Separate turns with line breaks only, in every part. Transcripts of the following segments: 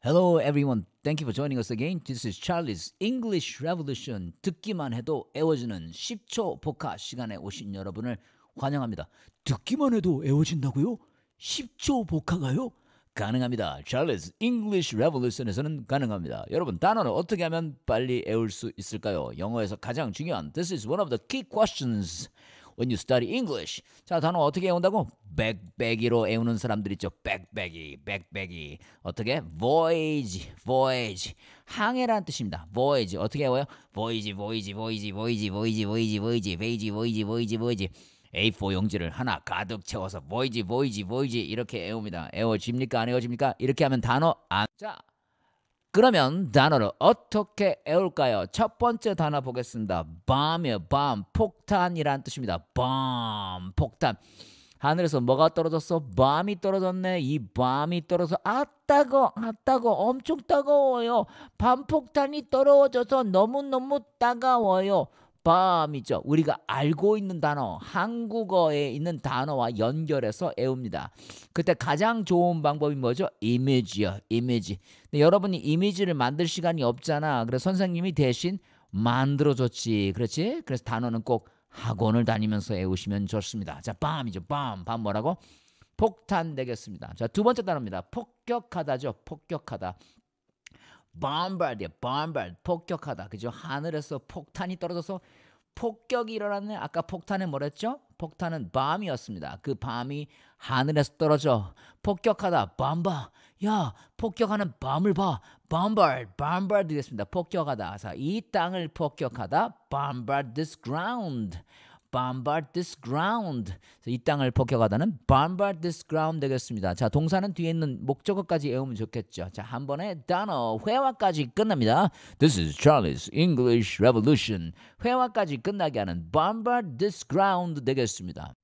Hello everyone. Thank you for joining us again. This is Charlie's English Revolution. 듣기만 해도 애워지는 10초 복화 시간에 오신 여러분을 환영합니다. 듣기만 해도 애워진다고요? 10초 복화가요? 가능합니다. Charlie's English Revolution에서는 가능합니다. 여러분 단어를 어떻게 하면 빨리 애울 수 있을까요? 영어에서 가장 중요한 This is one of the key questions. when you study English. 자, 단어 어떻게 외운다고? 백백이로 외우는 사람들 있죠. 백백이, 백백이. 어떻게? voyage, voyage. 항해라는 뜻입니다. voyage. 어떻게 외워요? voyage, voyage, voyage, voyage, voyage, voyage, voyage, voyage, voyage, voyage, voyage. A4 용지를 하나 가득 채워서 보이지 보이지 보이지 이렇게 애웁니다. 애워집니까 안 애워집니까? 이렇게 하면 단어 안. 자 그러면 단어를 어떻게 외울까요? 첫 번째 단어 보겠습니다. b 이요 b 폭탄이란 뜻입니다. b 폭탄. 하늘에서 뭐가 떨어졌어? 밤이 떨어졌네. 이 밤이 떨어져 아 따거 아 따거 엄청 따가워요. 밤폭탄이 떨어져서 너무너무 따가워요. 밤이죠. 우리가 알고 있는 단어, 한국어에 있는 단어와 연결해서 외웁니다 그때 가장 좋은 방법이 뭐죠? 이미지요. 이미지. 근데 여러분이 이미지를 만들 시간이 없잖아. 그래서 선생님이 대신 만들어줬지. 그렇지? 그래서 단어는 꼭 학원을 다니면서 외우시면 좋습니다. 자, 밤이죠. 밤. 밤 뭐라고? 폭탄 되겠습니다. 자, 두 번째 단어입니다. 폭격하다죠. 폭격하다. b o m b a r d bombard, 폭격하다. 그죠? 하늘에서 폭탄이 떨어져서 폭격이 일어났네. 아까 폭탄은 뭐랬죠? 폭탄은 밤이었습니다. 그 밤이 하늘에서 떨어져 폭격하다 밤바 야 폭격하는 밤을 봐 밤발 밤발 되겠습니다. 폭격하다 이 땅을 폭격하다 bombard this ground bombard this ground. 이 땅을 폭격하다는 bombard this ground 되겠습니다. 자, 동사는 뒤에 있는 목적어까지 외우면 좋겠죠. 자, 한 번에 단어 회화까지 끝납니다. This is Charlie's English Revolution. 회화까지 끝나게 하는 bombard this ground 되겠습니다.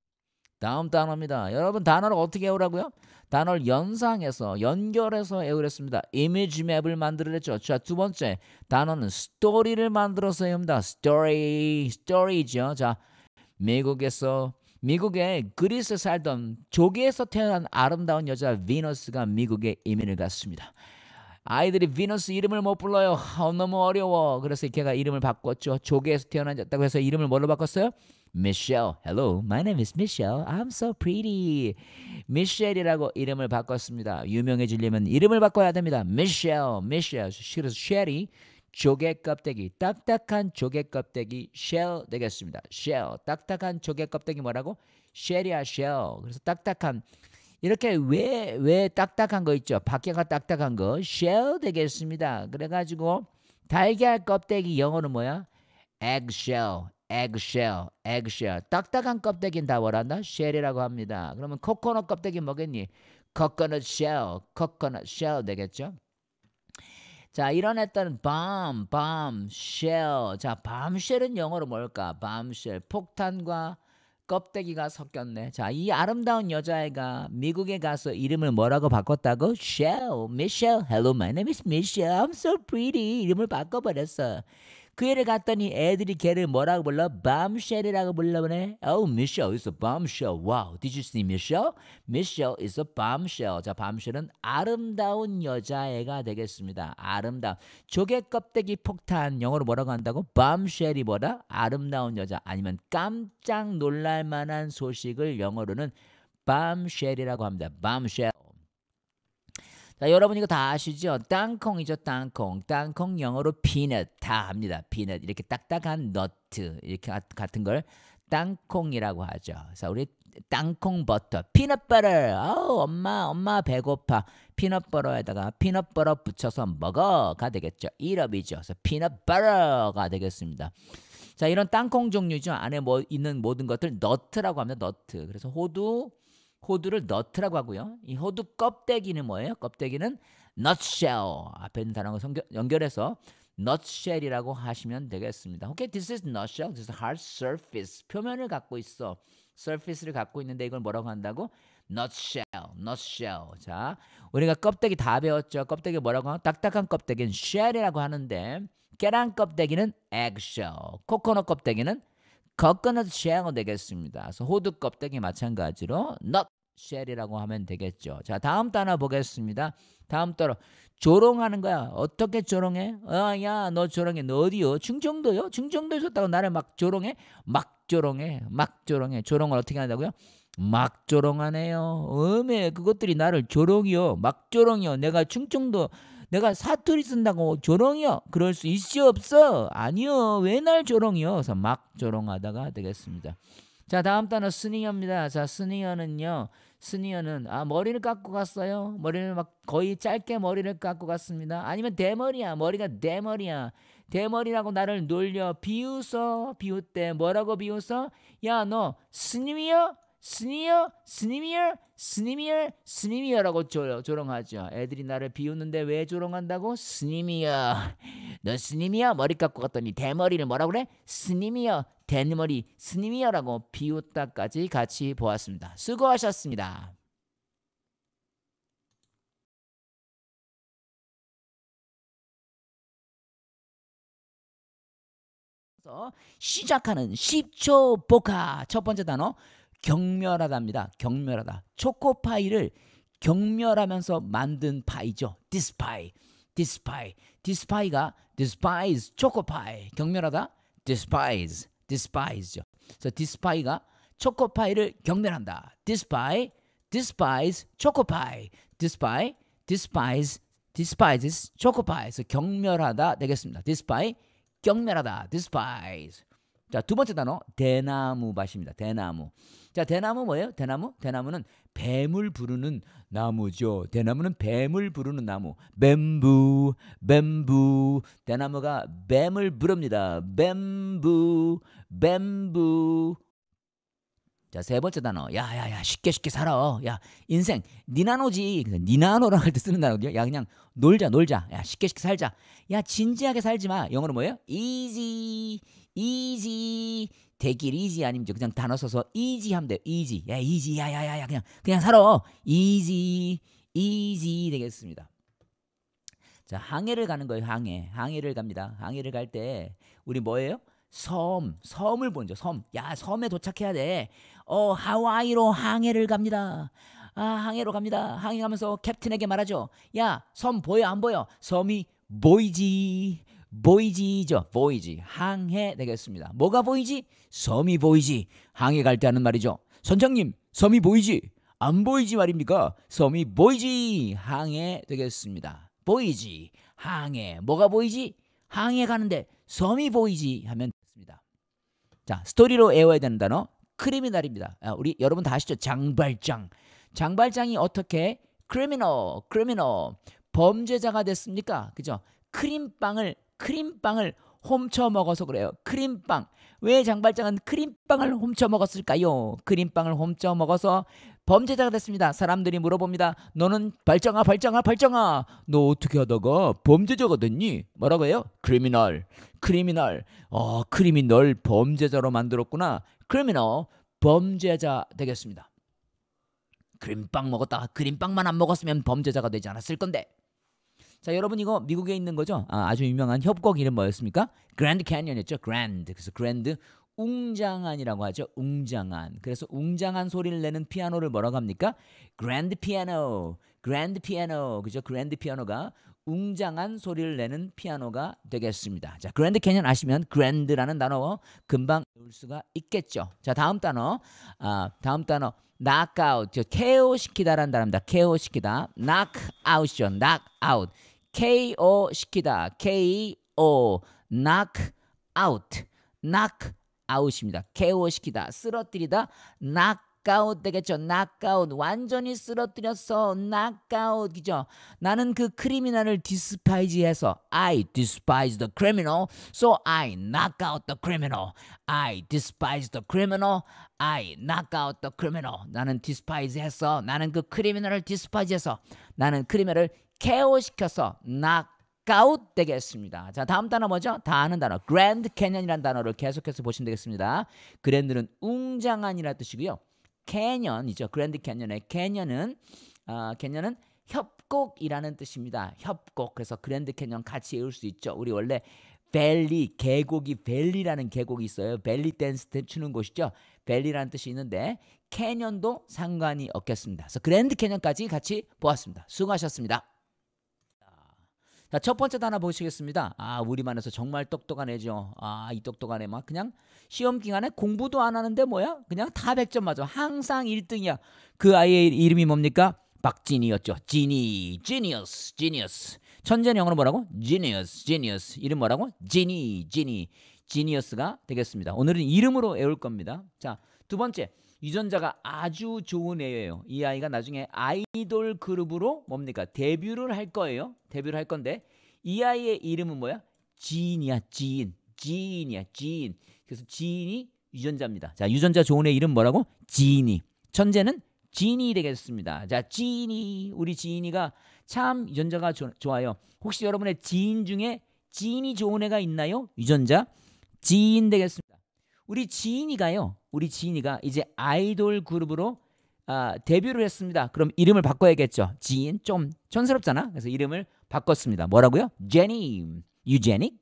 다음 단어입니다. 여러분 단어를 어떻게 외우라고요? 단어를 연상해서 연결해서 외우랬습니다. 이미지 맵을 만들어냈죠. 자, 두 번째 단어는 스토리를 만들어서 외웁니다. 스토리, 스토리죠. 자, 미국에서 미국의 그리스 살던 조개에서 태어난 아름다운 여자 비너스가 미국에 이민을 갔습니다. 아이들이 비너스 이름을 못 불러요. 어, 너무 어려워. 그래서 걔가 이름을 바꿨죠. 조개에서 태어났다고 해서 이름을 뭘로 바꿨어요? m i h e l l o my name is Michelle. I'm so pretty. m i 이라고 이름을 바꿨습니다. 유명해지려면 이름을 바꿔야 됩니다. m i c h 그래서 쉐리. 조개 껍데기, 딱딱한 조개 껍데기 shell 되겠습니다. shell, 딱딱한 조개 껍데기 뭐라고? shell이야 shell. 그래서 딱딱한 이렇게 왜 왜 딱딱한 거 있죠? 밖에가 딱딱한 거 shell 되겠습니다. 그래가지고 달걀 껍데기 영어는 뭐야? eggshell, eggshell, eggshell. 딱딱한 껍데기는 다 뭐란다? shell이라고 합니다. 그러면 코코넛 껍데기 뭐겠니? coconut shell, coconut shell 되겠죠? 자, 일어났다는 bomb, bomb, shell. 자, bomb shell은 영어로 뭘까? bomb shell. 폭탄과 껍데기가 섞였네. 자, 이 아름다운 여자애가 미국에 가서 이름을 뭐라고 바꿨다고? Shell, Michelle. Hello, my name is Michelle. I'm so pretty. 이름을 바꿔버렸어. 그 애를 갔더니 애들이 걔를 뭐라고 불러? 밤쉘이라고 불러보네. Oh, Michelle is a bombshell. Wow, did you see Michelle? Michelle is a bombshell. 자, 밤쉘은 아름다운 여자애가 되겠습니다. 아름다운. 조개 껍데기 폭탄 영어로 뭐라고 한다고? 밤쉘이 뭐다? 아름다운 여자 아니면 깜짝 놀랄 만한 소식을 영어로는 밤쉘이라고 합니다. 밤쉘. 자, 여러분 이거 다 아시죠? 땅콩이죠, 땅콩. 땅콩 영어로 peanut 다 합니다. peanut 이렇게 딱딱한 너트 이렇게 같은 걸 땅콩이라고 하죠. 그 우리 땅콩 버터, 피넛 버터. 아 엄마 엄마 배고파. 피넛 버터에다가 피넛 버터 붙여서 먹어가 되겠죠. 이럽이죠. 그래서 피넛 버터가 되겠습니다. 자 이런 땅콩 종류죠. 안에 뭐 있는 모든 것들 너트라고 합니다. 너트. 그래서 호두, 호두를 너트라고 하고요. 이 호두 껍데기는 뭐예요? 껍데기는 nutshell 앞에 있는 단어와 연결해서 nutshell이라고 하시면 되겠습니다. 오케이, okay, this is nutshell, this is hard surface. 표면을 갖고 있어. surface를 갖고 있는데 이걸 뭐라고 한다고? nutshell, nutshell. 자, 우리가 껍데기 다 배웠죠. 껍데기 뭐라고 하나? 딱딱한 껍데기는 shell이라고 하는데 계란 껍데기는 eggshell, 코코넛 껍데기는 coconut shell 되겠습니다. 그래서 호두 껍데기 마찬가지로 nut 셀이라고 하면 되겠죠. 자, 다음 단어 보겠습니다. 다음 단어 조롱하는 거야. 어떻게 조롱해? 어, 야, 너 조롱해. 너 어디요? 충청도요? 충청도에 있었다고 나를 막 조롱해? 막 조롱해. 막 조롱해. 조롱을 어떻게 한다고요? 막 조롱하네요. 음에 그것들이 나를 조롱이요. 막 조롱이요. 내가 충청도 내가 사투리 쓴다고 조롱이요. 그럴 수 있어 없어? 아니요. 왜 날 조롱이요? 그래서 막 조롱하다가 되겠습니다. 자, 다음 단어 스니어입니다. 자, 스니어는요. 스니어는 아, 머리를 깎고 갔어요. 머리를 막 거의 짧게 머리를 깎고 갔습니다. 아니면 대머리야. 머리가 대머리야. 대머리라고 나를 놀려 비웃어. 비웃대. 뭐라고 비웃어? 야, 너 스니어? 스니어? 스니미얼? 스니미얼? 스니미어라고 조롱, 하죠 애들이 나를 비웃는데 왜 조롱한다고? 스니미어. 너 스니미어? 머리 깎고 갔더니 대머리를 뭐라 그래? 스니미어. 대머리 스님이여라고 비웃다까지 같이 보았습니다. 수고하셨습니다. 시작하는 10초 보카 첫 번째 단어 경멸하다입니다. 경멸하다. 초코파이를 경멸하면서 만든 파이죠. 디스파이. 디스파이. 디스파이가 despise 초코파이. 경멸하다. despise. despise죠. 그래서 despise가 초코파이를 경멸한다. despise, despise 초코파이. despise, despise, despises 초코파이. 그래서 경멸하다 되겠습니다. despise 경멸하다. despise. 자, 두 번째 단어 대나무밭입니다. 대나무. 자, 대나무 뭐예요? 대나무? 대나무는 뱀을 부르는 나무죠. 대나무는 뱀을 부르는 나무. 뱀부, 뱀부. 대나무가 뱀을 부릅니다. 뱀부, 뱀부. 자, 세 번째 단어. 야, 야, 야, 쉽게 쉽게 살아. 야, 인생 니나노지. 그러니까 니나노라고 할 때 쓰는 단어거든요. 야, 그냥 놀자, 놀자. 야, 쉽게 쉽게 살자. 야, 진지하게 살지 마. 영어로 뭐예요? easy. 이지 s 길 이지 k e 아니면 그냥 단어 써서 이지 s y 하면 돼요. e a 야, 이지 야, 야, 야, 야. 그냥 그냥 살아. 이지 이지 되겠습니다. 자, 항해를 가는 거예요. 항해. 항해를 갑니다. 항해를 갈 때 우리 뭐예요? 섬, 섬을 보죠 섬. 야, 섬에 도착해야 돼. 어, 하와이로 항해를 갑니다. 아, 항해로 갑니다. 항해 가면서 캡틴에게 말하죠. 야, 섬 보여 안 보여? 섬이 보이지. 보이지죠. 보이지. 항해 되겠습니다. 뭐가 보이지? 섬이 보이지. 항해 갈 때 하는 말이죠. 선장님, 섬이 보이지? 안 보이지 말입니까? 섬이 보이지. 항해 되겠습니다. 보이지. 항해. 뭐가 보이지? 항해 가는데 섬이 보이지 하면 됩니다. 자, 스토리로 외워야 되는 단어 크리미널입니다. 아, 우리 여러분 다 아시죠? 장발장. 장발장이 어떻게 크리미널, 크리미널 범죄자가 됐습니까? 그죠? 크림빵을 크림빵을 훔쳐 먹어서 그래요. 크림빵. 왜 장발장은 크림빵을 훔쳐 먹었을까요? 크림빵을 훔쳐 먹어서 범죄자가 됐습니다. 사람들이 물어봅니다. 너는 발정아 발정아 발정아 너 어떻게 하다가 범죄자가 됐니? 뭐라고 해요? 크리미널 크리미널 어 크리미널 범죄자로 만들었구나. 크리미널 범죄자 되겠습니다. 크림빵 먹었다가 크림빵만 안 먹었으면 범죄자가 되지 않았을 건데. 자, 여러분 이거 미국에 있는 거죠? 아, 주 유명한 협곡 이름 뭐였습니까? 그랜드 캐니언이었죠. 그랜드. 그래서 그랜드 웅장한이라고 하죠. 웅장한. 그래서 웅장한 소리를 내는 피아노를 뭐라고 합니까? 그랜드 피아노. 그랜드 피아노. 그죠? 그랜드 피아노가 웅장한 소리를 내는 피아노가 되겠습니다. 자, 그랜드 캐니언 아시면 그랜드라는 단어 금방 외울 수가 있겠죠. 자, 다음 단어. 아, 다음 단어. knock out. 케어시키다라는 단어입니다. 케어시키다. knock o u t 죠 knock out. KO 시키다. KO knock out. knock out입니다. KO 시키다. 쓰러뜨리다. knock out 되겠죠. knock out. 완전히 쓰러뜨렸어. knock out. 그죠? 나는 그 크리미널을 디스파이즈 해서 I despise the criminal. So I knock out the criminal. I despise the criminal. I knock out the criminal. 나는 despise해서 나는 그 크리미널을 despise해서 나는 크리미널을 개호시켜서 낙아웃 되겠습니다. 자, 다음 단어 뭐죠? 다 아는 단어. 그랜드 캐년이란 단어를 계속해서 보시면 되겠습니다. 그랜드는 웅장한이라는 뜻이고요. 캐년이죠. 그랜드 캐년의 캐년은 어, 캐년은 협곡이라는 뜻입니다. 협곡. 그래서 그랜드 캐년 같이 외울 수 있죠. 우리 원래 벨리 계곡이 벨리라는 계곡이 있어요. 벨리 댄스 추는 곳이죠. 벨리라는 뜻이 있는데 캐년도 상관이 없겠습니다. 그래서 그랜드 캐년까지 같이 보았습니다. 수고하셨습니다. 자, 첫 번째 단어 보시겠습니다. 아, 우리만에서 정말 똑똑한 애죠. 아, 이 똑똑한 애 막 그냥 시험 기간에 공부도 안 하는데 뭐야? 그냥 다 100점 맞아. 항상 1등이야. 그 아이의 이름이 뭡니까? 박진이였죠. 지니, 지니어스, 지니어스. 천재는 영어로 뭐라고? 지니어스, 지니어스. 이름 뭐라고? 지니, 지니. 지니어스가 되겠습니다. 오늘은 이름으로 외울 겁니다. 자, 두 번째. 유전자가 아주 좋은 애예요. 이 아이가 나중에 아이돌 그룹으로 뭡니까? 데뷔를 할 거예요. 데뷔를 할 건데 이 아이의 이름은 뭐야? 지인이야, 지인. 지인이야, 지인. 그래서 지인이 유전자입니다. 자, 유전자 좋은 애 이름 뭐라고? 지인이. 천재는 지인이 되겠습니다. 자, 지인이 우리 지인이가 참 유전자가 조, 좋아요. 혹시 여러분의 지인 중에 지인이 좋은 애가 있나요? 유전자 지인 되겠습니다. 우리 지인이가요. 우리 지인이가 이제 아이돌 그룹으로 아, 데뷔를 했습니다. 그럼 이름을 바꿔야겠죠. 지인 좀 촌스럽잖아. 그래서 이름을 바꿨습니다. 뭐라고요? 제니. 유제닉?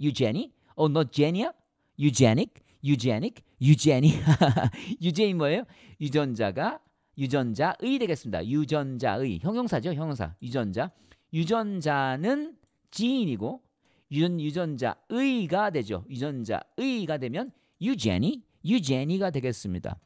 유제니? 어, 너 제니야? 유제닉? 유제닉? 유제니? 유제이 뭐예요? 유전자가 유전자의 되겠습니다. 유전자의 형용사죠. 형용사. 유전자. 유전자는 지인이고 유전, 유전자의가 되죠. 유전자의가 되면 유제니, 유제니가 되겠습니다.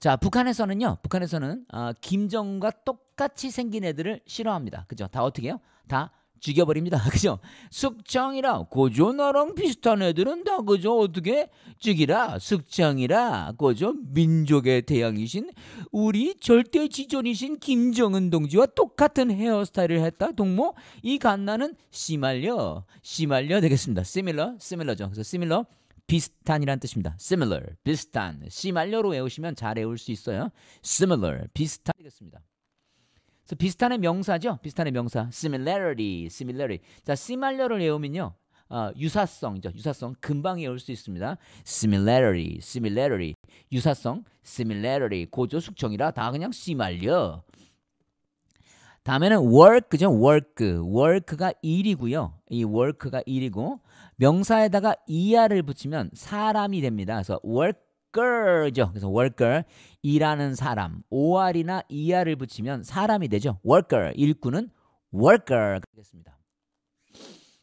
자, 북한에서는요. 북한에서는 어, 아, 김정과 똑같이 생긴 애들을 싫어합니다. 그죠? 다 어떻게 해다 죽여버립니다. 그죠? 숙청이라 고조 너랑 비슷한 애들은 다 그죠? 어떻게 죽이라 숙청이라 고조 민족의 태양이신 우리 절대 지존이신 김정은 동지와 똑같은 헤어스타일을 했다 동모 이 갓나는 시말려 시말려 되겠습니다. 시밀러 시밀러죠. 그래서 시밀러 비슷한이란 뜻입니다. similar, 비슷한. C 말려로 외우시면 잘 외울 수 있어요. similar, 비슷한 되겠습니다. 그래서 비슷한의 명사죠. 비슷한의 명사. similarity, similarity. 자, C 말려를 외우면요. 어, 유사성이죠. 유사성 금방 외울 수 있습니다. similarity, similarity. 유사성, similarity. 고조 숙청이라 다 그냥 C 말려. 다음에는 work죠. work. work가 일이고요. 이 work가 일이고 명사에다가 er을 붙이면 사람이 됩니다. 그래서 worker죠. 그래서 worker 일하는 사람. or이나 er을 붙이면 사람이 되죠. worker 일꾼은 worker 되겠습니다.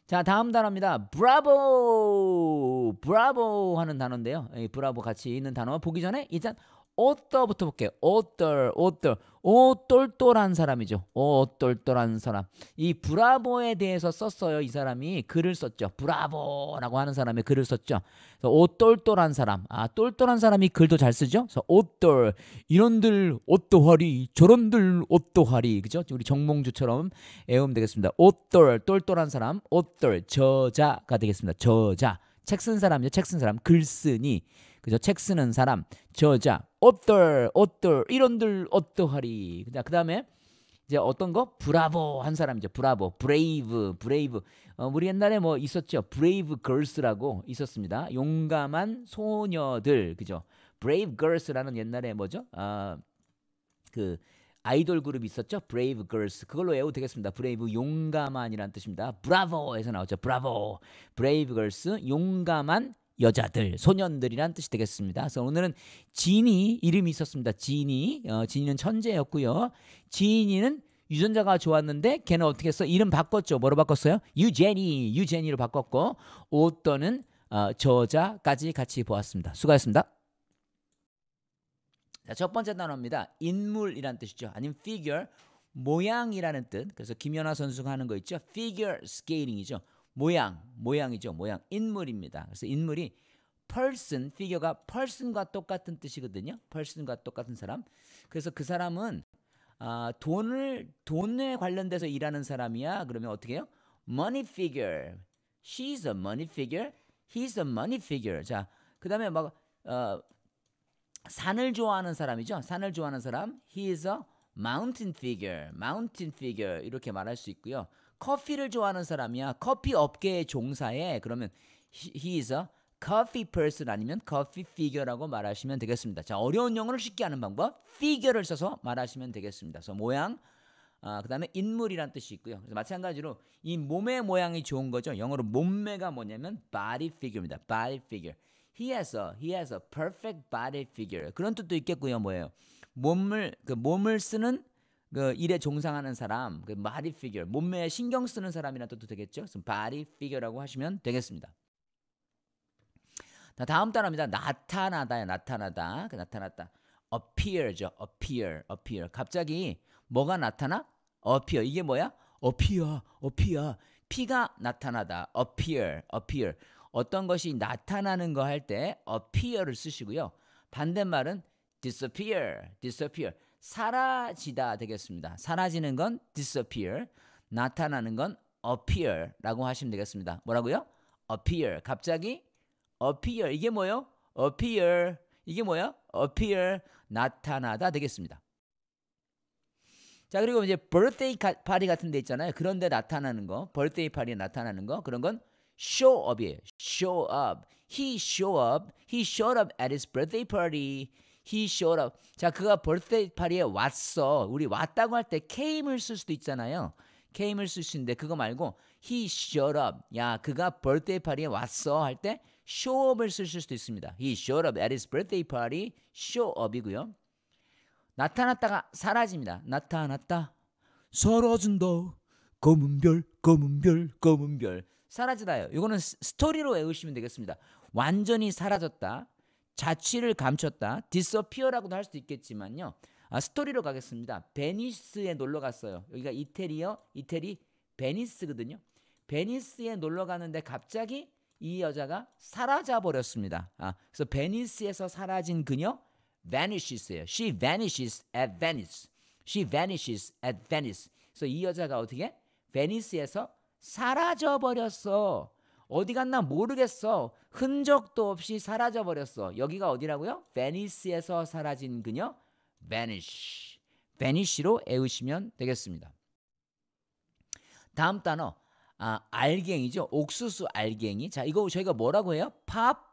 자 다음 단어입니다. 브라보 브라보 하는 단어인데요. 브라보 같이 있는 단어 보기 전에 일단 어떠부터 볼게요. 어떨, 어떨, 어똘똘한 사람이죠. 어똘똘한 사람. 이 브라보에 대해서 썼어요. 이 사람이 글을 썼죠. 브라보라고 하는 사람의 글을 썼죠. 그래서 어똘똘한 사람. 아, 똘똘한 사람이 글도 잘 쓰죠. 그래서 어떨, 이런들 어떠하리, 저런들 어떠하리. 그죠? 우리 정몽주처럼 애음 되겠습니다. 어떨, 똘똘한 사람, 어떨, 저자가 되겠습니다. 저자. 책 쓴 사람이죠. 책 쓴 사람. 글 쓰니. 그죠? 책 쓰는 사람, 저자, 어떨 어떨 이런들 어떠하리. 그다음 에 이제 어떤 거 브라보 한 사람이죠. 브라보, 브레이브, 브레이브. 어, 우리 옛날에 뭐 있었죠. 브레이브 걸스라고 있었습니다. 용감한 소녀들 그죠. 브레이브 걸스라는 옛날에 뭐죠? 아그 아이돌 그룹 있었죠? 브레이브 걸스. 그걸로 외우 되겠습니다. 브레이브 용감한이란 뜻입니다. 브라보에서 나오죠. 브라보. 브레이브 걸스 용감한 여자들, 소년들이란 뜻이 되겠습니다. 그래서 오늘은 진이 이름이 있었습니다. 진이, 어, 진이는 천재였고요. 진이는 유전자가 좋았는데 걔는 어떻게 했어? 이름 바꿨죠. 뭐로 바꿨어요? 유제니, 유제니로 바꿨고 오또는 어, 저자까지 같이 보았습니다. 수고하셨습니다. 자, 첫 번째 단어입니다. 인물이란 뜻이죠. 아니면 figure, 모양이라는 뜻. 그래서 김연아 선수가 하는 거 있죠. figure skating이죠. 모양, 모양이죠. 모양, 인물입니다. 그래서 인물이 person, 피겨가 person과 똑같은 뜻이거든요. person과 똑같은 사람. 그래서 그 사람은 아, 돈을 돈에 관련돼서 일하는 사람이야. 그러면 어떻게 해요? money figure. she's a money figure. he's a money figure. 자, 그다음에 막 어, 산을 좋아하는 사람이죠. 산을 좋아하는 사람. he is a mountain figure. mountain figure 이렇게 말할 수 있고요. 커피를 좋아하는 사람이야. 커피 업계의 종사에 그러면 he is a coffee person 아니면 coffee figure라고 말하시면 되겠습니다. 자, 어려운 용어를 쉽게 하는 방법 figure를 써서 말하시면 되겠습니다. 그래서 모양 아, 그다음에 인물이란 뜻이 있고요. 그래서 마찬가지로 이 몸의 모양이 좋은 거죠. 영어로 몸매가 뭐냐면 body figure입니다. body figure. he has a he has a perfect body figure. 그런 뜻도 있겠고요. 뭐예요? 몸을 그 몸을 쓰는 그 일에 종상하는 사람, 그 body figure, 몸매에 신경 쓰는 사람이라 뜻도 되겠죠. 그래서 body figure라고 하시면 되겠습니다. 다음 단어입니다. 나타나다요. 나타나다. 그 나타났다. appear죠. appear, appear. 갑자기 뭐가 나타나? appear. 이게 뭐야? appear, appear. 피가 나타나다. appear, appear. 어떤 것이 나타나는 거 할 때 appear를 쓰시고요. 반대말은 disappear, disappear. 사라지다 되겠습니다. 사라지는 건 disappear, 나타나는 건 appear라고 하시면 되겠습니다. 뭐라고요? appear. 갑자기 appear. 이게 뭐예요? appear. 이게 뭐예요? appear. 나타나다 되겠습니다. 자, 그리고 이제 birthday 파리 같은 데 있잖아요. 그런데 나타나는 거, birthday 파리에 나타나는 거, 그런 건 show up이에요. show up. He show up. He showed up at his birthday party. he showed up. 자, 그가 birthday p a 에 왔어. 우리 왔다고 할 때 came을 쓸 수도 있잖아요. came을 쓸 수 있는데 그거 말고 he showed up. 야, 그가 birthday p a 에 왔어 할 때 show up을 쓰실 수도 있습니다. he showed up at his birthday party. show up이고요. 나타났다가 사라집니다. 나타났다. 사라진다. 검은 별, 검은 별, 검은 별. 사라지다요. 이거는 스토리로 외우시면 되겠습니다. 완전히 사라졌다. 자취를 감췄다. 디서피어라고도 할 수도 있겠지만요. 아, 스토리로 가겠습니다. 베니스에 놀러 갔어요. 여기가 이태리요. 이태리 베니스거든요. 베니스에 놀러 가는데 갑자기 이 여자가 사라져 버렸습니다. 아, 그래서 베니스에서 사라진 그녀 vanishes예요. She vanishes at Venice. She vanishes at Venice. 그래서 이 여자가 어떻게 베니스에서 사라져 버렸어. 어디 갔나 모르겠어. 흔적도 없이 사라져 버렸어. 여기가 어디라고요? 베니스에서 사라진 그녀 vanish. vanish로 애우시면 되겠습니다. 다음 단어 아, 알갱이죠. 옥수수 알갱이. 자, 이거 저희가 뭐라고 해요? 팝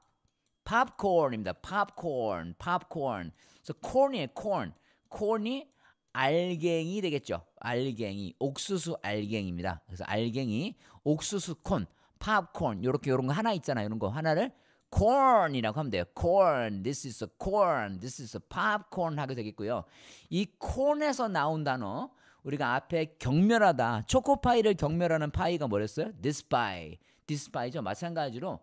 팝콘입니다. 팝콘. 팝콘. 그래서 콘이에요. 콘. 콘이 알갱이 되겠죠. 알갱이. 옥수수 알갱입니다 그래서 알갱이 옥수수 콘. 팝콘 요렇게 요런 거 하나 있잖아요. 이런 거 하나를 corn이라고 하면 돼요. corn, this is a corn, this is a popcorn 하게 되겠고요. 이 corn에서 나온 단어 우리가 앞에 경멸하다 초코파이를 경멸하는 파이가 뭐였어요 this pie, this pie죠. 마찬가지로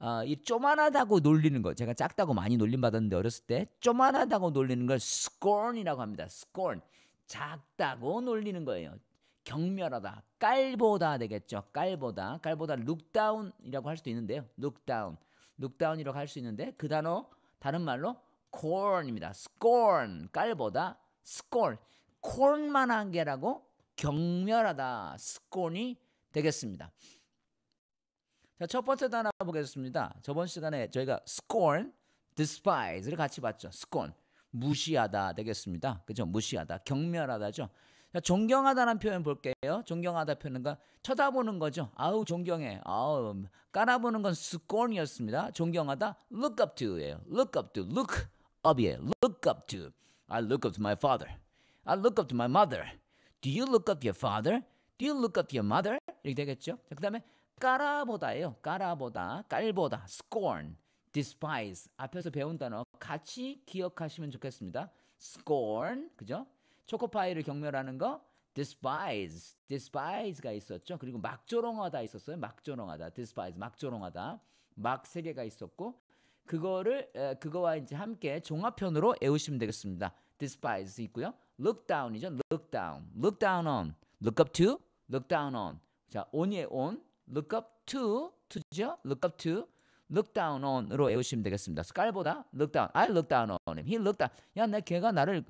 어, 이 쪼만하다고 놀리는 거 제가 작다고 많이 놀림 받았는데 어렸을 때 쪼만하다고 놀리는 걸 scorn이라고 합니다. scorn 작다고 놀리는 거예요. 경멸하다, 깔보다 되겠죠. 깔보다, 깔보다 룩다운이라고 할 수도 있는데요. 룩다운, 룩다운이라고 할 수 있는데 그 단어 다른 말로 corn입니다. scorn, 깔보다 scorn, corn만한 게라고 경멸하다, scorn이 되겠습니다. 자, 첫 번째 단어 보겠습니다. 저번 시간에 저희가 scorn, despise를 같이 봤죠. scorn, 무시하다 되겠습니다. 그죠? 무시하다, 경멸하다죠. 자, 존경하다는 표현 볼게요. 존경하다 표현과 쳐다보는 거죠. 아우 존경해. 아우 깔아보는 건 scorn이었습니다. 존경하다 look up to예요. look up to, look up이에요. look up to. I look up to my father. I look up to my mother. Do you look up to your father? Do you look up to your mother? 이렇게 되겠죠. 자, 그다음에 깔아보다예요. 깔아보다, 깔보다, scorn, despise. 앞에서 배운 단어 같이 기억하시면 좋겠습니다. scorn, 그죠? 초코파이를 경멸하는 거 despise, despise가 있었죠. 그리고 막조롱하다 있었어요. 막조롱하다, despise, 막조롱하다. 막 세 개가 있었고 그거를 에, 그거와 이제 함께 종합편으로 외우시면 되겠습니다. despise 있고요. look down이죠. look down, look down on, look up to, look down on. 자, on이 on, look up to, to죠. look up to, look down on으로 외우시면 되겠습니다. 깔보다 look down, I look down on him, he look down. 야, 내 걔가 나를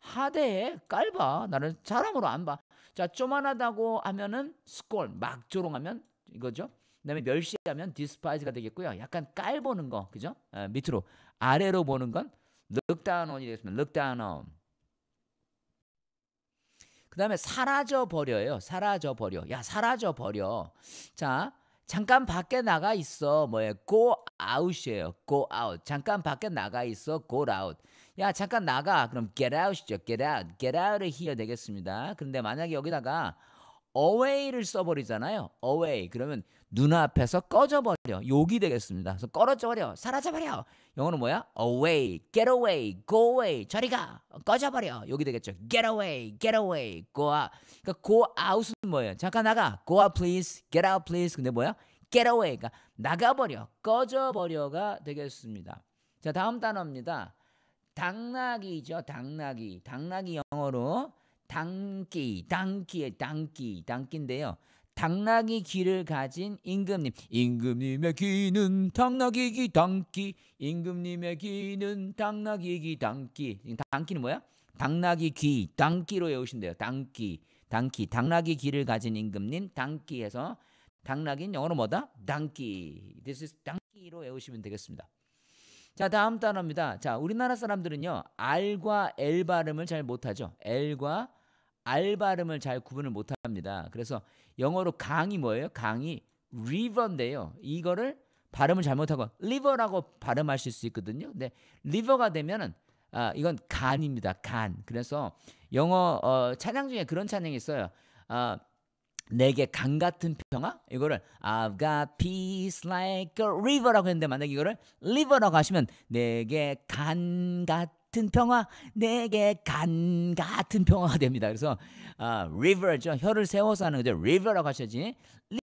하대에 깔봐. 나는 사람으로 안 봐. 자, 쪼만하다고 하면은 스콜, 막조롱하면 이거죠. 그다음에 멸시하면 디스파이즈가 되겠고요. 약간 깔보는 거, 그죠? 아, 밑으로 아래로 보는 건 럭다운이 되겠습니다. 럭다운. 그다음에 사라져 버려요. 사라져 버려. 야, 사라져 버려. 자, 잠깐 밖에 나가 있어. 뭐예요? 아웃이에요 g 아웃. 잠깐 밖에 나가 있어. go 웃야 잠깐 나가 그럼 get out이죠 get out get out 을 f here 되겠습니다 근데 만약에 여기다가 away를 써버리잖아요 away 그러면 눈앞에서 꺼져버려 욕기 되겠습니다 그래서 꺼져버려 사라져버려 영어는 뭐야 away get away go away 저리가 꺼져버려 욕기 되겠죠 get away get away go out 그러니까 go out은 뭐예요 잠깐 나가 go out please get out please 근데 뭐야 get away 그러니까 나가버려 꺼져버려가 되겠습니다 자 다음 단어입니다 당나귀죠. 당나귀. 당나귀 영어로 당기, 당기의 당기, 당기인데요. 당나귀 귀를 가진 임금님. 임금님의 귀는 당나귀 귀 당기. 임금님의 귀는 당나귀 귀 당기. 당기는 뭐야? 당나귀 귀, 당기로 외우신대요. 당기, 당기. 당나귀 귀를 가진 임금님, 당기에서 당나귀는 영어로 뭐다? 당기. This is 당기로 외우시면 되겠습니다. 자, 다음 단어입니다. 자, 우리나라 사람들은요. R과 엘 발음을 잘 못하죠. 엘과 R 발음을 잘 구분을 못합니다. 그래서 영어로 강이 뭐예요? 강이 river인데요. 이거를 발음을 잘못하고 리버라고 발음하실 수 있거든요. 근데 리버가 되면은 아, 이건 간입니다. 간. 그래서 영어 어, 찬양 중에 그런 찬양이 있어요. 아, 내게 강 같은 평화 이거를 I've got peace like a river라고 했는데 만약 이거를 river라고 하시면 내게 간 같은 평화 내게 간 같은 평화가 됩니다. 그래서 아, river죠 혀를 세워서 하는 거죠. river라고 하셔야지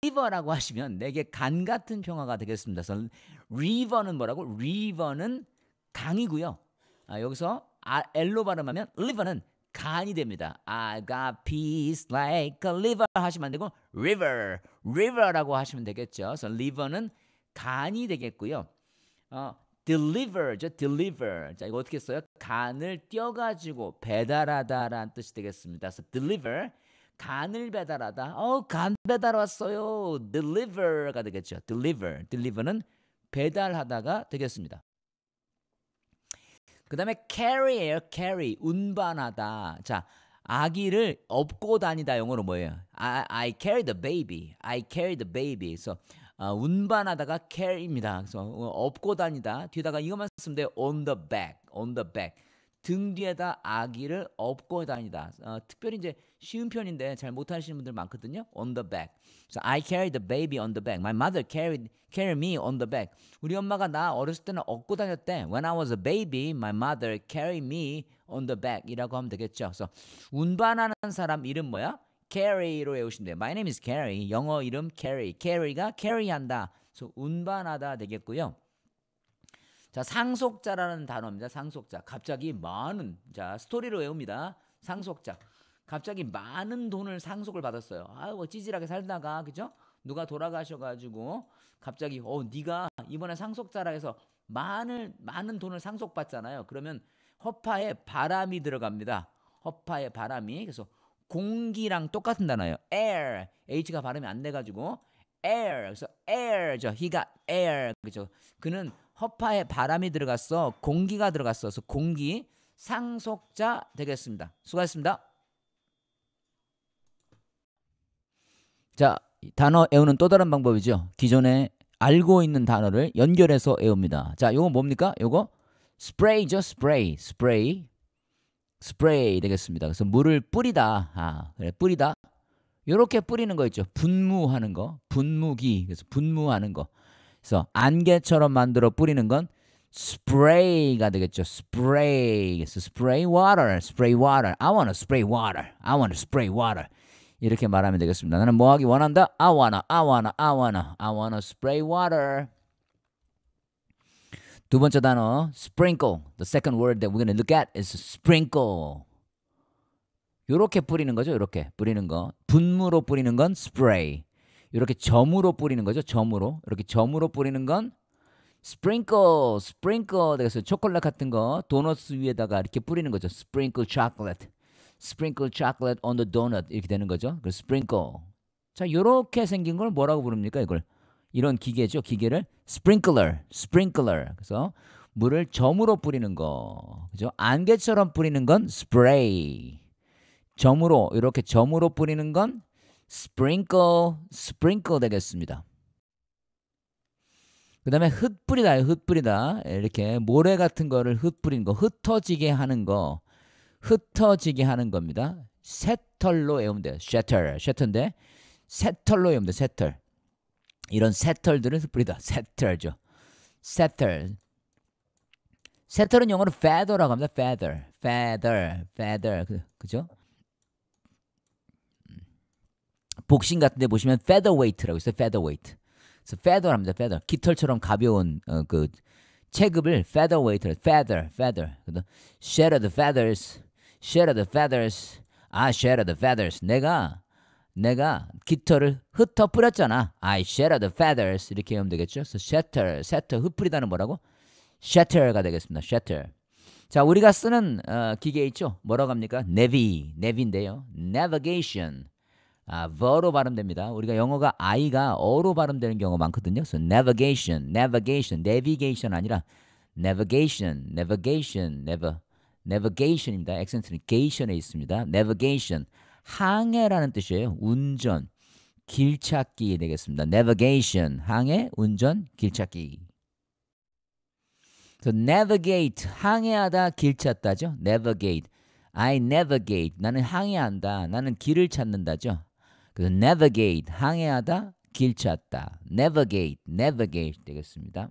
river라고 하시면 내게 간 같은 평화가 되겠습니다. 그래서 river는 뭐라고? river는 강이고요. 아, 여기서 아, 엘로 발음하면 river는 간이 됩니다. I got peace like a liver 하시면 안 되고 river, river라고 하시면 되겠죠. 그래서 liver는 간이 되겠고요. 어, d e l i v e r deliver. 자 이거 어떻게 써요? 간을 떼어가지고 배달하다라는 뜻이 되겠습니다. 그래서 deliver, 간을 배달하다. 어, 간 배달 왔어요. deliver가 되겠죠. deliver, deliver는 배달하다가 되겠습니다. 그 다음에 carry예요. carry. 운반하다. 자, 아기를 업고 다니다 영어로 뭐예요? I, I carry the baby. I carry the baby. 그래서 어, 운반하다가 carry입니다. 그래서 업고 다니다. 뒤다가 이것만 쓰면 돼요. on the back. on the back. 등 뒤에다 아기를 업고 다니다. 어, 특별히 이제 쉬운 편인데 잘 못하시는 분들 많거든요. On the back. So I carried the baby on the back. My mother carried carried me on the back. 우리 엄마가 나 어렸을 때는 업고 다녔대. When I was a baby, my mother carried me on the back이라고 하면 되겠죠. 그래서 운반하는 사람 이름 뭐야? carry로 외우시면 돼요. My name is Carry. 영어 이름 Carry. Carry가 carry한다. 그래서 운반하다 되겠고요. 자, 상속자라는 단어입니다. 상속자. 갑자기 많은 자, 스토리로 외웁니다. 상속자. 갑자기 많은 돈을 상속을 받았어요. 아뭐 찌질하게 살다가 그죠? 누가 돌아가셔 가지고 갑자기 어 네가 이번에 상속자라 해서 많은 많은 돈을 상속받잖아요. 그러면 허파에 바람이 들어갑니다. 허파에 바람이 그래서 공기랑 똑같은 단어예요. air. h가 발음이 안돼 가지고 air. 그래서 air. 저 he got air. 그죠? 그는 허파에 바람이 들어갔어 공기가 들어갔어서 공기 상속자 되겠습니다. 수고하셨습니다. 자 단어 애우는 또 다른 방법이죠. 기존에 알고 있는 단어를 연결해서 애웁니다. 자 요거 뭡니까? 요거 스프레이죠. 스프레이 스프레이 스프레이 되겠습니다. 그래서 물을 뿌리다. 아 그래 뿌리다. 요렇게 뿌리는 거 있죠. 분무하는 거 분무기 그래서 분무하는 거. 그래서 안개처럼 만들어 뿌리는 건 spray가 되겠죠. spray. 그래서 spray water, spray water. I wanna spray water. I wanna spray water. 이렇게 말하면 되겠습니다. 나는 뭐 하기 원한다? I wanna, I wanna, I wanna, I wanna spray water. 두 번째 단어 sprinkle. The second word that we're going to look at is sprinkle. 요렇게 뿌리는 거죠. 요렇게 뿌리는 거. 분무로 뿌리는 건 spray. 이렇게 점으로 뿌리는 거죠. 점으로. 이렇게 점으로 뿌리는 건 sprinkle, 스프링클, 스프링클 그래서 초콜릿 같은 거 도넛 위에다가 이렇게 뿌리는 거죠. sprinkle chocolate, sprinkle c h on c o o l a t e the donut 이렇게 되는 거죠. 그 sprinkle. 자, 이렇게 생긴 걸 뭐라고 부릅니까? 이걸 이런 기계죠. 기계를 sprinkler, sprinkler. 그래서 물을 점으로 뿌리는 거. 그죠? 안개처럼 뿌리는 건 spray. 점으로 이렇게 점으로 뿌리는 건 sprinkle, sprinkle 되겠습니다. 그 다음에 흩뿌리다 흩뿌리다. 이렇게 모래 같은 거를 흩뿌린 거, 흩어지게 하는 거, 흩어지게 하는 겁니다. 새털로 외우면 돼요. shatter, shatter인데, 새털로 외우면 돼요, 새털. 이런 새털들을 흩뿌리다. 새털죠. 새털. 새털은 영어로 feather라고 합니다. feather, feather, feather. 그, 그죠? 복싱 같은 데 보시면 featherweight라고 있어요. featherweight. 그래서 feather합니다. feather. 깃털처럼 가벼운 어, 그 체급을 featherweight로 feather, feather. 그다음 shatter the feathers, shatter the feathers. I shatter the feathers. 내가 내가 깃털을 흩어 뿌렸잖아. I shatter the feathers. 이렇게 하면 되겠죠. 그래서 shatter, shatter 흩뿌리다는 뭐라고? shatter가 되겠습니다. shatter. 자, 우리가 쓰는 어, 기계 있죠? 뭐라고 합니까? navy, navy인데요. navigation. 아, ver로 발음됩니다. 우리가 영어가 i가 어로 발음되는 경우가 많거든요. 그래서 navigation, navigation, navigation 아니라 navigation, navigation, never, navigation입니다. 액센트는 gation에 있습니다. navigation, 항해라는 뜻이에요. 운전, 길 찾기 되겠습니다. navigation, 항해, 운전, 길 찾기. 그래서 navigate, 항해하다, 길 찾다죠. navigate. I navigate. 나는 항해한다. 나는 길을 찾는다죠. 그 navigate 항해하다, 길 찾다. navigate, navigate 되겠습니다.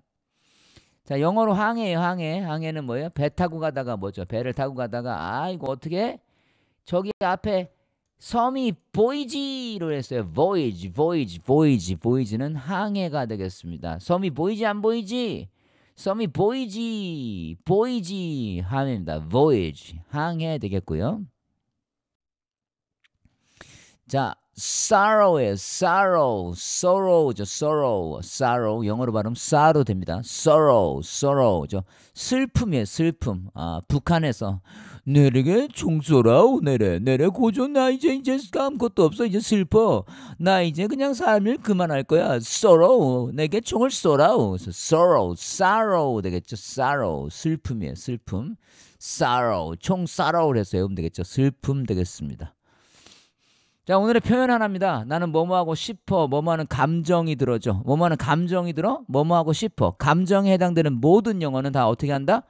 자, 영어로 항해예요, 항해. 항해는 뭐예요? 배 타고 가다가 뭐죠? 배를 타고 가다가 아, 이고 어떻게 저기 앞에 섬이 보이지로 했어요. voyage, voyage, voyage, voyage는 항해가 되겠습니다. 섬이 보이지 안 보이지? 섬이 보이지, 보이지 함입니다 voyage, 항해 되겠고요. 자, sorrow에 sorrow, sorrow죠. sorrow, sorrow 영어로 발음 sorrow 됩니다. sorrow, sorrow죠. 슬픔의 슬픔. 아, 북한에서 내게 총소라 오내에 내래 고조 나 이제 이제 아무것도 없어 이제 슬퍼 나 이제 그냥 삶을 그만할 거야 sorrow 내게 총을 쏘라오 sorrow, sorrow 되겠죠. sorrow 슬픔의 슬픔. sorrow 총 sorrow 해서 외우면 되겠죠. 슬픔 되겠습니다. 자, 오늘의 표현 하나입니다. 나는 뭐뭐하고 싶어. 뭐뭐하는 감정이 들어죠. 뭐뭐하는 감정이 들어? 뭐뭐하고 싶어. 감정에 해당되는 모든 영어는 다 어떻게 한다?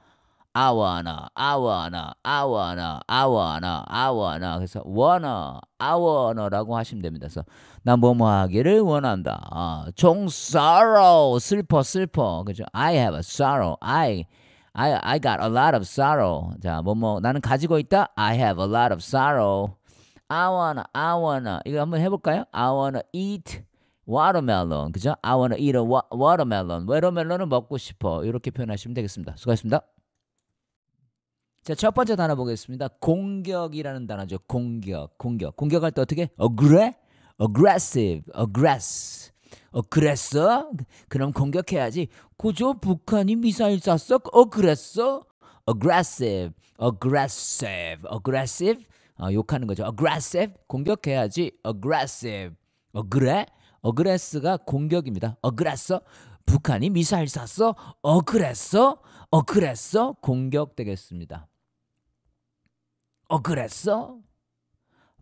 I wanna, I wanna, I wanna, I wanna, I wanna. 그래서 wanna, I wanna라고 하시면 됩니다. 그래서 나 뭐뭐 하기를 원한다. 아, 종 sorrow, 슬퍼, 슬퍼. 그죠? I have a sorrow. I, I, I got a lot of sorrow. 자, 뭐뭐 나는 가지고 있다. I have a lot of sorrow. I wanna, I wanna. 이거 한번 해볼까요? I wanna eat watermelon. 그죠? I wanna eat a wa watermelon. watermelon은 먹고 싶어. 이렇게 표현하시면 되겠습니다. 수고하셨습니다. 자, 첫 번째 단어 보겠습니다. 공격이라는 단어죠. 공격, 공격. 공격할 때 어떻게? Aggre? aggressive, aggress. 어, 그랬어? 그럼 공격해야지. 고조 북한이 미사일 쐈어? 어, 그랬어? aggressive, aggressive, aggressive. 어, 욕하는 거죠. aggressive 공격해야지. aggressive 어그레 어그레스가 공격입니다. 어그레서 북한이 미사일 쐈어. 어그레서 어그레서 공격되겠습니다. 어그레서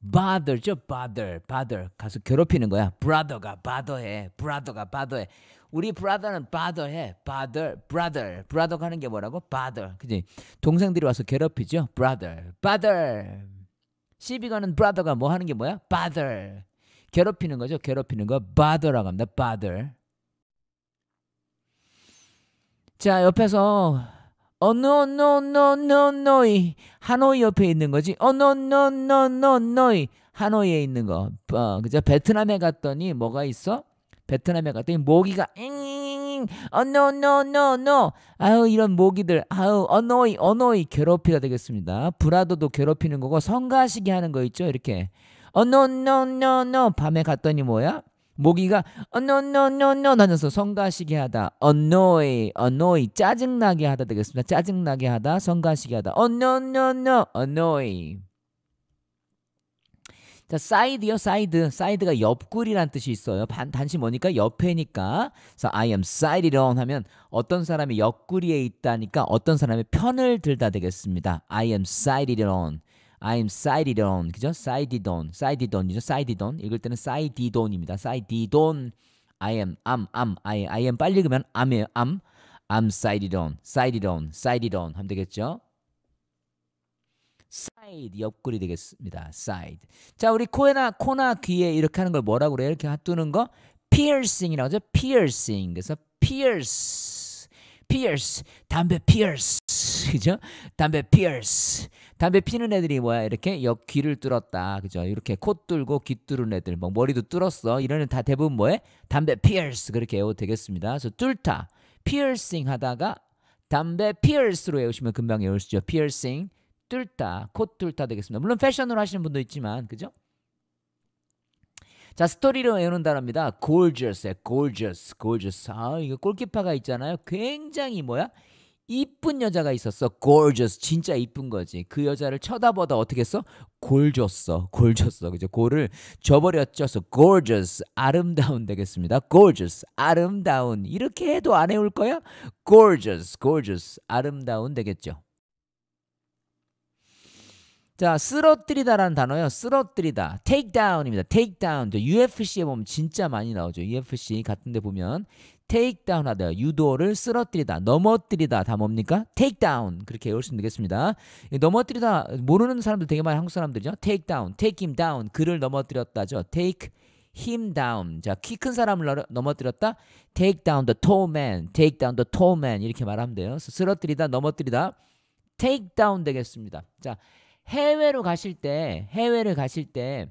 bother죠. bother bother 가서 괴롭히는 거야. brother가 bother해. brother가 bother해. 우리 브라더는 brother해. brother, brother. brother 하는 게 뭐라고? brother. 그지? 동생들이 와서 괴롭히죠. brother, brother. 시비가는 brother가 뭐 하는 게 뭐야? bother. 괴롭히는 거죠. 괴롭히는 거 bother라고 합니다. bother. 자, 옆에서 어 no no no no no이 하노이 옆에 있는 거지. 어 no no no no no이 하노이에 있는 거. 어, 그죠? 베트남에 갔더니 뭐가 있어? 베트남에 갔더니 모기가 엥 어노노노노 아유 이런 모기들 아유 어노이 어노이 괴롭히가 되겠습니다. 브라더도 괴롭히는 거고 성가시게 하는 거 있죠 이렇게 어노노노노 밤에 갔더니 뭐야? 모기가 어노노노노 나면서 성가시게 하다 어노이 어노이 짜증나게 하다 되겠습니다. 짜증나게 하다 성가시게 하다 어노노노 어노이 자, side요, side. side가 옆구리란 뜻이 있어요. 반, 단시 뭐니까 옆에니까. 그래서 I am sided on 하면 어떤 사람이 옆구리에 있다니까 어떤 사람의 편을 들다 되겠습니다. I am sided on. I am sided on. 그죠? sided on. sided on이죠. sided on. 읽을 때는 sided on입니다. sided on. I am, am, am. I, I am 빨리 그러면 am이에요. am. I'm sided on. sided on. sided on. 하면 되겠죠? 사이드 옆구리 되겠습니다. 사이드. 자, 우리 코에나 코나 귀에 이렇게 하는 걸 뭐라고 그래요? 이렇게 핫두는 거 피어싱이라고 하죠. 피어싱. 그래서 피어스. 피어스. 담배 피어스. 그죠? 담배 피어스. 담배 피는 애들이 뭐야? 이렇게 옆 귀를 뚫었다. 그죠? 이렇게 코 뚫고 귀 뚫은 애들. 뭐 머리도 뚫었어. 이런 다 대부분 뭐해? 담배 피어스. 그렇게 외워 되겠습니다. 그래서 뚫다. 피어싱 하다가 담배 피어스로 외우시면 금방 외울 수 있죠. 피어싱. 뚫다, 코 뚫다 되겠습니다. 물론 패션으로 하시는 분도 있지만, 그죠? 자, 스토리로 외우는 단어입니다. gorgeous에 gorgeous, gorgeous. 아, 이거 골키퍼가 있잖아요. 굉장히 뭐야? 이쁜 여자가 있었어. gorgeous. 진짜 이쁜 거지. 그 여자를 쳐다보다 어떻게 했어? 골 줬어. 골 줬어. 그죠? 골을 줘버렸죠. So gorgeous. 아름다운 되겠습니다. gorgeous. 아름다운. 이렇게 해도 안외올 거야? gorgeous. gorgeous. 아름다운 되겠죠. 자, 쓰러뜨리다라는 단어요. 쓰러뜨리다. take down입니다. take down. UFC에 보면 진짜 많이 나오죠. UFC 같은 데 보면 take down 하다. 유도를 쓰러뜨리다, 넘어뜨리다 다 뭡니까? take down. 그렇게 외울수면 되겠습니다. 넘어뜨리다 모르는 사람들 되게 많이 한국 사람들이죠. take down, take him down. 그를 넘어뜨렸다죠. take him down. 자, 키 큰 사람을 넘어뜨렸다. take down the tall man. take down the tall man. 이렇게 말하면 돼요. 쓰러뜨리다, 넘어뜨리다. take down 되겠습니다. 자, 해외로 가실 때 해외를 가실 때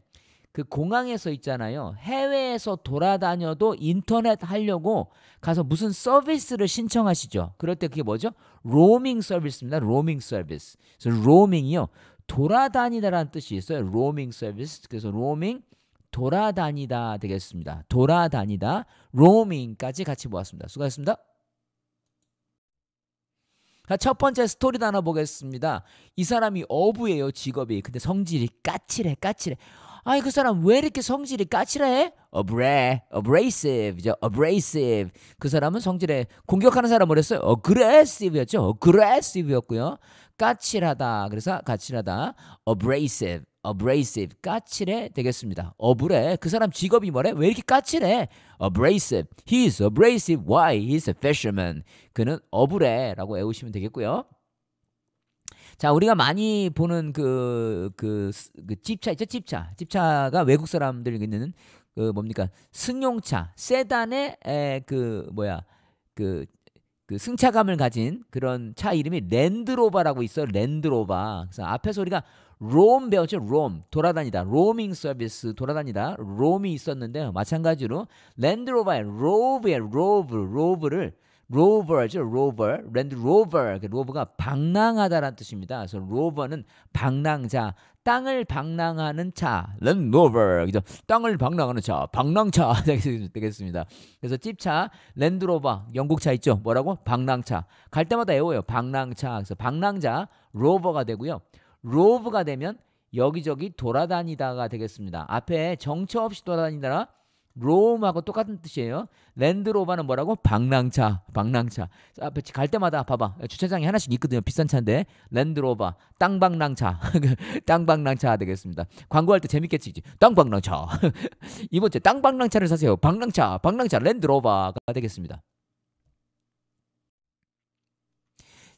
그 공항에서 있잖아요. 해외에서 돌아다녀도 인터넷 하려고 가서 무슨 서비스를 신청하시죠. 그럴 때 그게 뭐죠? 로밍 서비스입니다. 로밍 서비스. 그래서 로밍이요. 돌아다니다라는 뜻이 있어요. 로밍 서비스. 그래서 로밍 돌아다니다 되겠습니다. 돌아다니다 로밍까지 같이 보았습니다 수고하셨습니다. 첫 번째 스토리 단어 보겠습니다. 이 사람이 어부예요, 직업이. 근데 성질이 까칠해, 까칠해. 아이, 그 사람 왜 이렇게 성질이 까칠해? abra, abrasive, abrasive. 그 사람은 성질에 공격하는 사람 뭐랬어요? aggressive였죠. aggressive였고요. 까칠하다. 그래서 까칠하다. abrasive. abrasive 까칠해 되겠습니다. 어브레 그 사람 직업이 뭐래? 왜 이렇게 까칠해? abrasive. He is abrasive. Why? He's a fisherman. 그는 어브레라고 외우시면 되겠고요. 자, 우리가 많이 보는 그, 그, 그 집차 있죠? 집차. 집차가 외국 사람들 있는 그 뭡니까? 승용차, 세단의 에, 그 뭐야? 그그 그 승차감을 가진 그런 차 이름이 랜드로바라고 있어요. 랜드로바. 그래서 앞에서 우리가 롬 배웠죠? 롬 돌아다니다 로밍 서비스 돌아다니다 롬이 있었는데 마찬가지로 랜드로버의 로브의 로브 로브를 로버죠 로버 랜드 로버 그 로버가 방랑하다라는 뜻입니다. 그래서 로버는 방랑자 땅을 방랑하는 차 랜드 로버 그죠? 땅을 방랑하는 차 방랑차 되겠습니다. 그래서 집차 랜드 로버 영국차 있죠? 뭐라고? 방랑차 갈 때마다 외워요 방랑차 그래서 방랑자 로버가 되고요. 로브가 되면 여기저기 돌아다니다가 되겠습니다. 앞에 정처 없이 돌아다니다라 로움하고 똑같은 뜻이에요. 랜드로버는 뭐라고? 방랑차, 방랑차. 앞에 갈 때마다 봐봐. 주차장이 하나씩 있거든요. 비싼 차인데. 랜드로버, 땅방랑차. 땅방랑차 되겠습니다. 광고할 때재밌겠지 땅방랑차. 이번 주에 땅방랑차를 사세요. 방랑차, 방랑차, 랜드로버가 되겠습니다.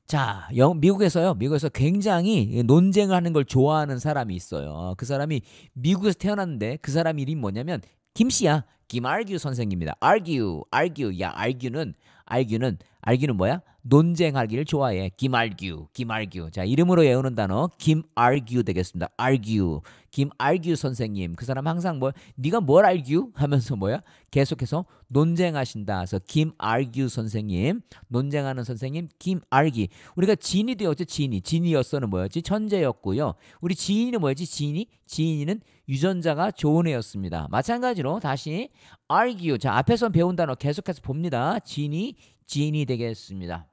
자, 영, 미국에서요, 미국에서 굉장히 논쟁을 하는 걸 좋아하는 사람이 있어요. 그 사람이 미국에서 태어났는데 그 사람 이름이 뭐냐면 김씨야. 김알규 선생입니다. 알규, 알규, 야, 알규는, 알규는, 알규는 뭐야? 논쟁하기를 좋아해. 김알규, 김알규. 자, 이름으로 외우는 단어 김알규 되겠습니다. 알규. 김알규 선생님. 그 사람 항상 뭐 네가 뭘 알규 하면서 뭐야? 계속해서 논쟁하신다. 그래서 김알규 선생님. 논쟁하는 선생님 김알기. 우리가 진이 되었죠. 진이. 진이였어는 뭐였지? 천재였고요. 우리 지인이 뭐였지? 지인이? 지인이는 유전자가 좋은 애였습니다. 마찬가지로 다시 알규. 자, 앞에서 배운 단어 계속해서 봅니다. 진이, 진이 되겠습니다.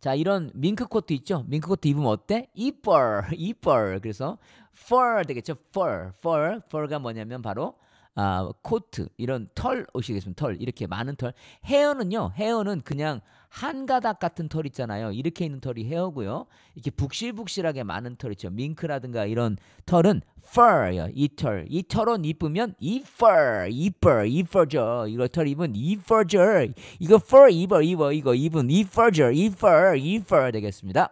자, 이런 밍크 코트 있죠? 밍크 코트 입으면 어때? 이뻐, 이뻐. 그래서 fur 되겠죠? fur, fur. fur가 뭐냐면 바로 아, 코트 이런 털오시겠습니다털 이렇게 많은 털. 헤어는요. 헤어는 그냥 한 가닥 같은 털 있잖아요. 이렇게 있는 털이 헤어고요. 이렇게 북실북실하게 많은 털 있죠. 밍크라든가 이런 털은 fur요. 이 털. 이 털은 이쁘면 이 fur, 이 fur, 이 fur죠. 이거 털 입은 이 fur죠. 이거 fur 입어 입어 이거 입은 이 fur죠. 이 fur, 이 fur 되겠습니다.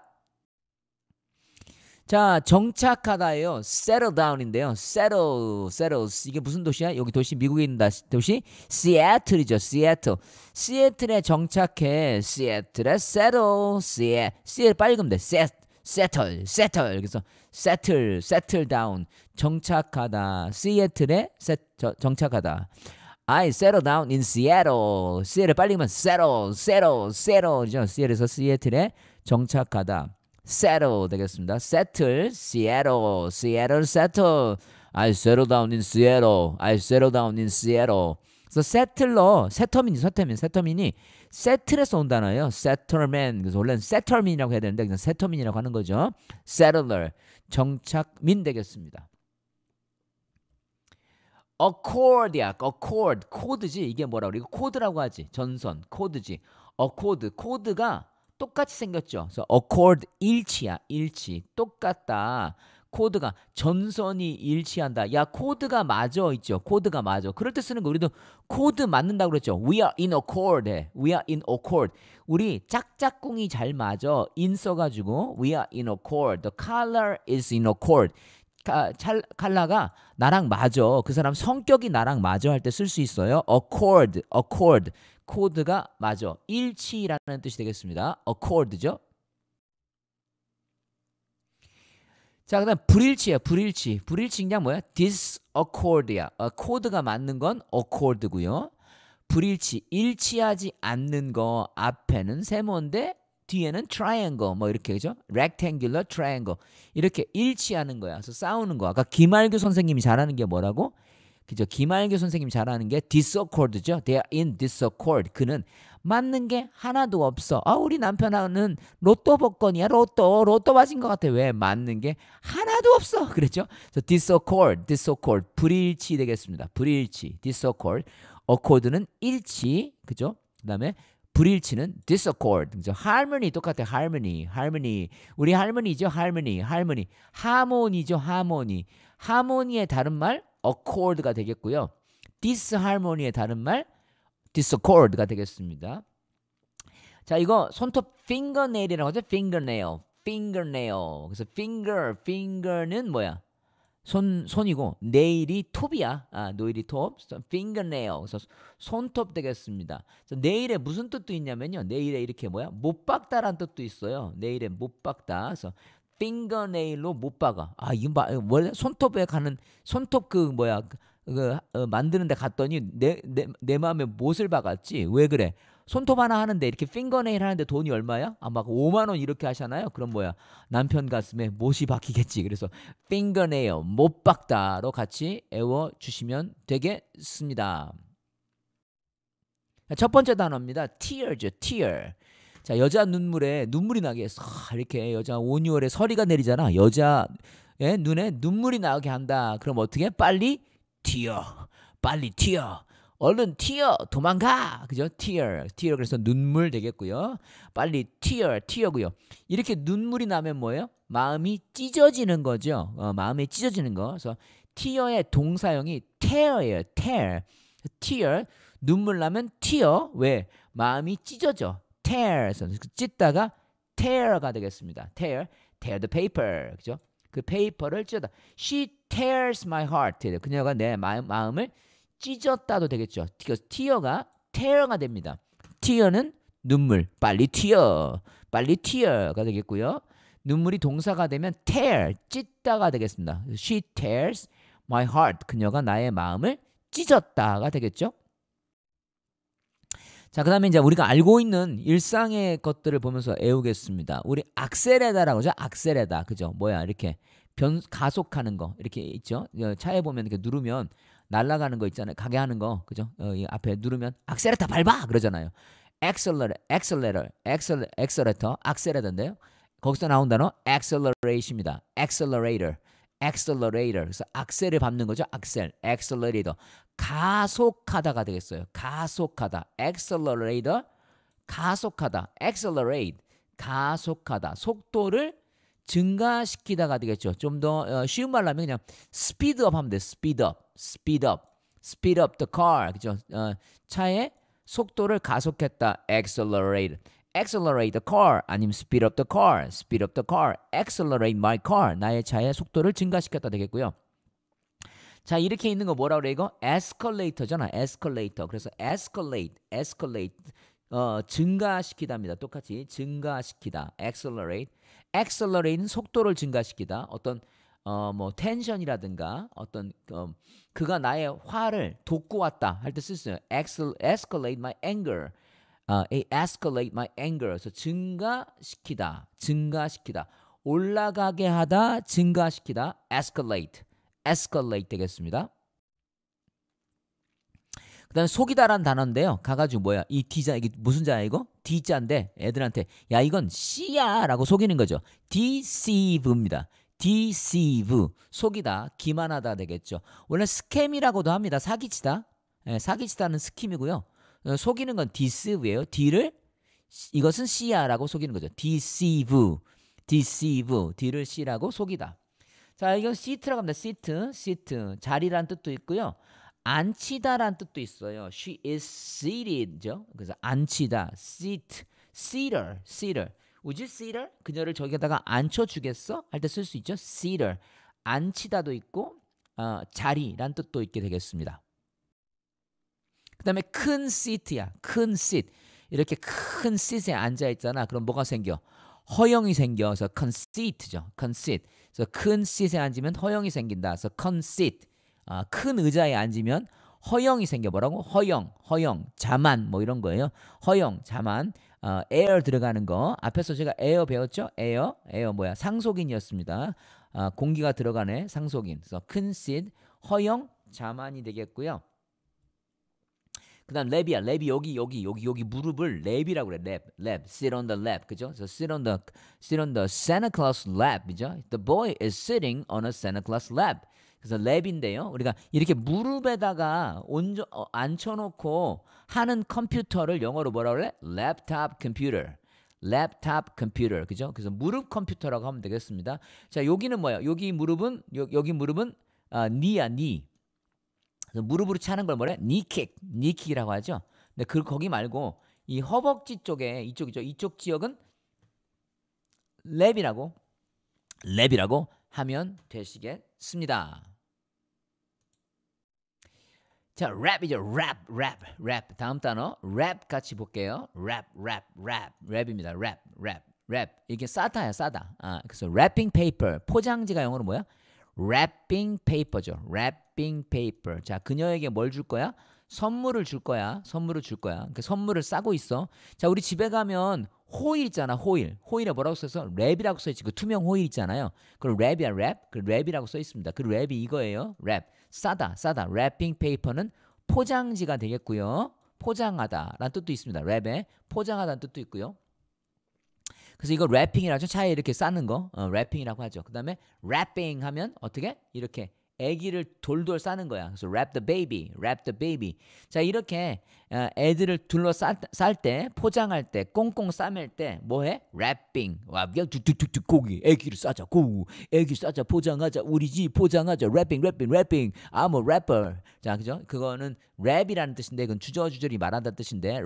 자, 정착하다예요. settle down인데요. settle, settles. 이게 무슨 도시야? 여기 도시 미국에 있는 도시 시애틀이죠. 시애틀. 시애틀에 정착해. 시애틀에 settle. 시애, 시애 빨금 돼. set, settle, settle. 그래서 settle, settle down. 정착하다. 시애틀에 set, 저, 정착하다. I settle down in Seattle. 시애를 빨리면 settle, settle, settle죠. 시애틀에서 시애틀에 정착하다. settle 되겠습니다. settle, Seattle, Seattle, settle. I settle down in Seattle. I settle down in Seattle. 그래서 settler, settlement이 settlement, settlement이 settle에서 온 단어예요. settlement. 그래서 원래는 settlement이라고 해야 되는데 그냥 settlement이라고 하는 거죠. settler, 정착민 되겠습니다. accord야, accord, 코드지. 이게 뭐라 그래? 이거 코드라고 하지. 전선, 코드지. accord, 코드가 똑같이 생겼죠. 그래서 accord 일치야, 일치. 똑같다. 코드가 전선이 일치한다. 야, 코드가 맞아 있죠. 코드가 맞아. 그럴 때 쓰는 거 우리도 코드 맞는다고 그랬죠. We are in accord. 네, we are in accord. 우리 짝짝꿍이 잘 맞아. 인써 가지고 we are in accord. The color is in accord. 카, 찰, 칼라가 나랑 맞아. 그 사람 성격이 나랑 맞아 할 때 쓸 수 있어요. accord, accord. 코드가 맞아. 일치라는 뜻이 되겠습니다. accord죠. 자, 그다음 불일치야. 불일치. 불일치 그냥 뭐야? disaccord야. 어, 코드가 맞는 건 accord고요. 불일치, 일치하지 않는 거 앞에는 세모인데 뒤에는 triangle 뭐 이렇게 그죠? rectangular triangle 이렇게 일치하는 거야. 그래서 싸우는 거. 야 아까 김알규 선생님이 잘하는 게 뭐라고? 그죠? 김알교 선생님 잘하는 게 discord죠. They are in discord. 그는 맞는 게 하나도 없어. 아, 우리 남편하는 로또 복권이야. 로또. 로또 맞은 것 같아. 왜? 맞는 게 하나도 없어. 그랬죠? So discord, discord. 불일치 되겠습니다. 불일치. discord. accord는 일치. 그죠? 그다음에 불일치는 discord. 그죠? harmony 똑같아. harmony. harmony. 우리 할머니죠. harmony. harmony. 하모니죠. 하모니. 하모니의 다른 말 accord가 되겠고요. disharmony의 다른 말 discord가 되겠습니다. 자, 이거 손톱 fingernail이라고 하죠. fingernail. fingernail. 그래서 finger, finger는 뭐야? 손 손이고 네일이 톱이야. 아, 노일이 톱. fingernail. 그래서 손톱 되겠습니다. 그래서 네일에 무슨 뜻도 있냐면요. 네일에 이렇게 뭐야? 못 박다란 뜻도 있어요. 네일에 못 박다. 그래서 핑거네일로 못 박아. 아 이거 마, 원래 손톱에 가는 손톱 그 뭐야 그 어, 만드는데 갔더니 내 내 내 마음에 못을 박았지. 왜 그래? 손톱 하나 하는데 이렇게 핑거네일 하는데 돈이 얼마야? 아마 5만 원 이렇게 하잖아요. 그럼 뭐야? 남편 가슴에 못이 박히겠지. 그래서 핑거네일 못 박다로 같이 애워 주시면 되겠습니다. 첫 번째 단어입니다. tears, tear. 자 여자 눈물에 눈물이 나게 해서 아, 이렇게 여자 온유월에 서리가 내리잖아. 여자 눈에 눈물이 나게 한다. 그럼 어떻게? 빨리 튀어. 빨리 튀어. 얼른 튀어 도망가 그죠 t 어 a 어 그래서 눈물 되겠고요 빨리 t 어 a 어 t 고요 이렇게 눈물이 나면 뭐예요 마음이 찢어지는 거죠 어, 마음이 찢어지는 거 그래서 t e 의 동사형이 tear예요 tear tear 눈물 나면 tear 왜 마음이 찢어져 tear. 그 찢다가 tear가 되겠습니다. tear, tear the paper. 그죠? 그 페이퍼를 찢다. She tears my heart. 그녀가 내 마음을 찢었다도 되겠죠. tear가 tear가 됩니다. tear는 눈물. 빨리 tear. 빨리 tear가 되겠고요. 눈물이 동사가 되면 tear, 찢다가 되겠습니다. She tears my heart. 그녀가 나의 마음을 찢었다가 되겠죠. 자, 그 다음에 이제 우리가 알고 있는 일상의 것들을 보면서 애우겠습니다. 우리 악셀에다라고 하죠. 악셀에다. 그죠? 뭐야, 이렇게 변, 가속하는 거. 이렇게 있죠? 어, 차에 보면 이렇게 누르면 날아가는 거 있잖아요. 가게 하는 거. 그죠? 어, 이 앞에 누르면 악셀에다 밟아! 그러잖아요. 엑셀러, 엑셀러, 엑셀, 엑셀레터, 악셀에다인데요. 거기서 나온 단어 엑셀러레이 e 입니다엑셀러레이 e accelerator. 그래서 악셀을 밟는 거죠. 악셀, accelerator. 가속하다가 되겠어요. 가속하다. accelerator. 가속하다. accelerate. 가속하다. 속도를 증가시키다가 되겠죠. 좀더 어, 쉬운 말로 하면 그냥 스피드업 하면 돼요. 스피드업. 스피드업. speed up the car. 그죠? 어, 차의 속도를 가속했다. accelerate. accelerate the car 아니면 speed up the car, speed up the car, accelerate my car 나의 차의 속도를 증가시켰다 되겠고요. 자 이렇게 있는 거 뭐라 그래 이거 escalator잖아 escalator 그래서 escalate escalate 어, 증가시키다입니다. 똑같이 증가시키다 accelerate accelerate는 속도를 증가시키다 어떤 어, 뭐 텐션이라든가 어떤 어, 그가 나의 화를 돋구었다 할 때 쓰세요. Escalate my anger. 아, escalate my anger. 그래서 증가시키다, 증가시키다, 올라가게 하다, 증가시키다, escalate, escalate 되겠습니다. 그 다음에 속이다란 단어인데요. 가가지고 뭐야. 이 D자, 이게 무슨 자야 이거? D자인데 애들한테 야 이건 C야 라고 속이는 거죠. deceive입니다. deceive. 속이다, 기만하다 되겠죠. 원래 스캠이라고도 합니다. 사기치다. 예, 사기치다는 스킴이고요. 어, 속이는 건 deceive예요. D를 이것은 C야라고 속이는 거죠. deceive, deceive, D를 C라고 속이다. 자, 이건 s e t 라고 합니다. seat, s e t 자리란 뜻도 있고요. 앉히다란 뜻도 있어요. She is seated죠. 그래서 앉히다, seat, seater, seater. Would you seater? 그녀를 저기다가 앉혀주겠어? 할 때 쓸 수 있죠. seater. 앉히다도 있고 어, 자리란 뜻도 있게 되겠습니다. 그 다음에 큰 시트야. 큰 시트. 이렇게 큰 시트에 앉아 있잖아. 그럼 뭐가 생겨? 허영이 생겨. 서큰시트죠큰 시트. 그래서 큰 시트에 앉으면 허영이 생긴다. 그래서 c o n 아, 큰 의자에 앉으면 허영이 생겨. 뭐라고? 허영, 허영, 자만 뭐 이런 거예요. 허영, 자만. 에어 들어가는 거. 앞에서 제가 에어 배웠죠? 에어, 에어 뭐야? 상속인이었습니다. 어, 공기가 들어가네. 상속인. 그래서 큰 시트, 허영, 자만이 되겠고요. 그다음 랩이야. 랩이 여기 여기 여기 여기 무릎을 랩이라고 그래. 랩. 랩. sit on the lap. 그죠? so sit on the sit on the Santa Claus lap. 그죠? the boy is sitting on a Santa Claus lap. 그래서 랩인데요. 우리가 이렇게 무릎에다가 온전 어, 앉혀 놓고 하는 컴퓨터를 영어로 뭐라 그래? 랩탑 컴퓨터. 랩탑 컴퓨터. 그죠? 그래서 무릎 컴퓨터라고 하면 되겠습니다. 자, 여기는 뭐예요? 여기 무릎은 여, 여기 무릎은 아, 니야, 니. 그 무릎으로 차는 걸 뭐래? 니킥, 니킥이라고 하죠. 근데 그 거기 말고 이 허벅지 쪽에 이쪽이죠. 이쪽 지역은 랩이라고 랩이라고 하면 되시겠습니다. 자, 랩이죠. 랩, 랩, 랩. 다음 단어 랩 같이 볼게요. 랩, 랩, 랩. 랩입니다. 랩, 랩, 랩. 이게 싸다야, 싸다. 아, 그래서 wrapping paper. 포장지가 영어로 뭐야? wrapping paper죠. wrapping paper. 자, 그녀에게 뭘 줄 거야? 선물을 줄 거야. 선물을 줄 거야. 그 선물을 싸고 있어. 자, 우리 집에 가면 호일 있잖아, 호일. 호일에 뭐라고 써서 랩이라고 써 있지. 그 투명 호일 있잖아요. 그럼 랩이야, 랩. 그 랩이라고 써 있습니다. 그 랩이 이거예요. 랩. 싸다, 싸다. 랩핑 페이퍼는 포장지가 되겠고요. 포장하다라는 뜻도 있습니다. 랩에 포장하다는 뜻도 있고요. 그래서 이거 랩핑이라고 하죠. 차에 이렇게 싸는 거 어, 랩핑이라고 하죠. 그 다음에 랩핑 하면 어떻게 이렇게 아기를 돌돌 싸는 거야. 그래서 wrap the baby, wrap the baby. 자 이렇게 어, 애들을 둘러 쌀때 포장할 때 꽁꽁 싸맬 때 뭐해? wrapping. 와 그냥 툭툭 고기 애기를 싸자 고 애기 싸자 포장하자 우리 집 포장하자 wrapping, wrapping, wrapping. I'm a rapper. 자 그죠? 그거는 랩이라는 뜻인데 그건 주저주저리 말한다 뜻인데.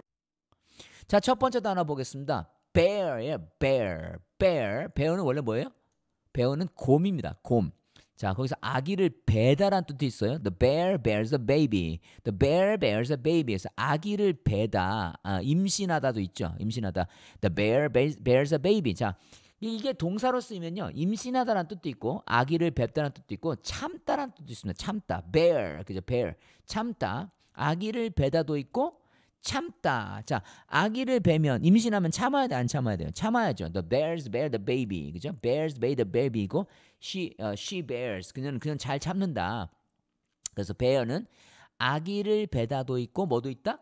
자 첫 번째 단어 보겠습니다. bear예요. bear. bear. bear는 원래 뭐예요? b e 는 곰입니다. 곰. 자, 거기서 아기를 배다란 뜻도 있어요. The bear bears a baby. The bear bears a baby. 그서 아기를 배다. 아, 임신하다도 있죠. 임신하다. The bear bears a baby. 자, 이게 동사로 쓰이면요. 임신하다라는 뜻도 있고 아기를 뵙다라는 뜻도 있고 참다라는 뜻도 있습니다. 참다. bear. 그죠? bear. 참다. 아기를 배다도 있고 참다. 자, 아기를 베면 임신하면 참아야 돼, 안 참아야 돼요? 참아야죠. The bears bear the baby. 그죠? bears bear the baby이고 she uh, she bears. 그녀는 그냥 잘 참는다. 그래서 bear는 아기를 베다도 있고 뭐도 있다?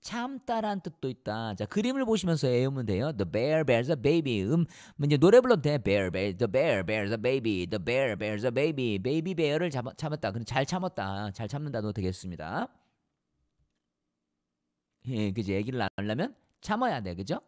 참다란 뜻도 있다. 자, 그림을 보시면서 외우면 돼요. The bear bears a baby. 음, 이제 노래 불러도 돼. bear bears the bear bears a baby. the bear bears a baby. baby bear를 잡, 참았다. 그럼 잘 참았다. 잘 참는다도 되겠습니다. 예, 그지? 얘기를 낳으려면 참아야 돼, 그죠?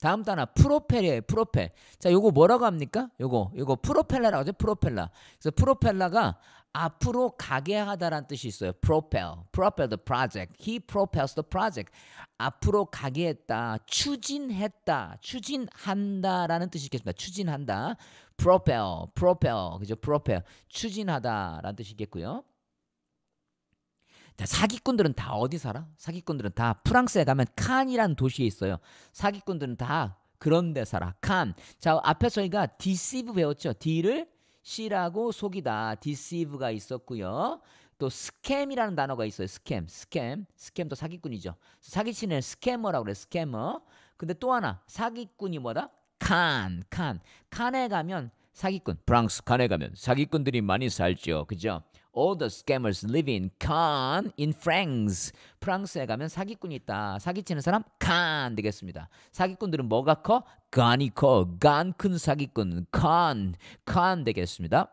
다음 단어 프로펠이에요. 프로펠. 자, 요거 뭐라고 합니까? 요거 요거 프로펠러라고 하죠. 프로펠러. 그래서 프로펠러가 앞으로 가게 하다라는 뜻이 있어요. 프로펠 프로펠 propel the project. He propels the project. 앞으로 가게 했다, 추진했다, 추진한다라는 뜻이 있겠습니다. 추진한다. 프로펠 프로펠 그죠? 프로펠 추진하다라는 뜻이 있겠고요. 사기꾼들은 다 어디 살아? 사기꾼들은 다 프랑스에 가면 칸이라는 도시에 있어요. 사기꾼들은 다 그런 데 살아. 칸. 자, 앞에 저희가 deceive 배웠죠. D를 C라고 속이다. deceive가 있었고요. 또 스캠이라는 단어가 있어요. 스캠. 스캠. 스캠도 사기꾼이죠. 사기치는 스캐머라고 그래. 스캐머. 근데 또 하나 사기꾼이 뭐다? 칸. 칸. 칸에 가면 사기꾼. 프랑스 칸에 가면 사기꾼들이 많이 살죠. 그죠? All the scammers live in Cannes in France. 프랑스에 가면 사기꾼이 있다. 사기치는 사람 Cannes 되겠습니다. 사기꾼들은 뭐가 커? 간이 커. 간큰 사기꾼. Cannes. Cannes 되겠습니다.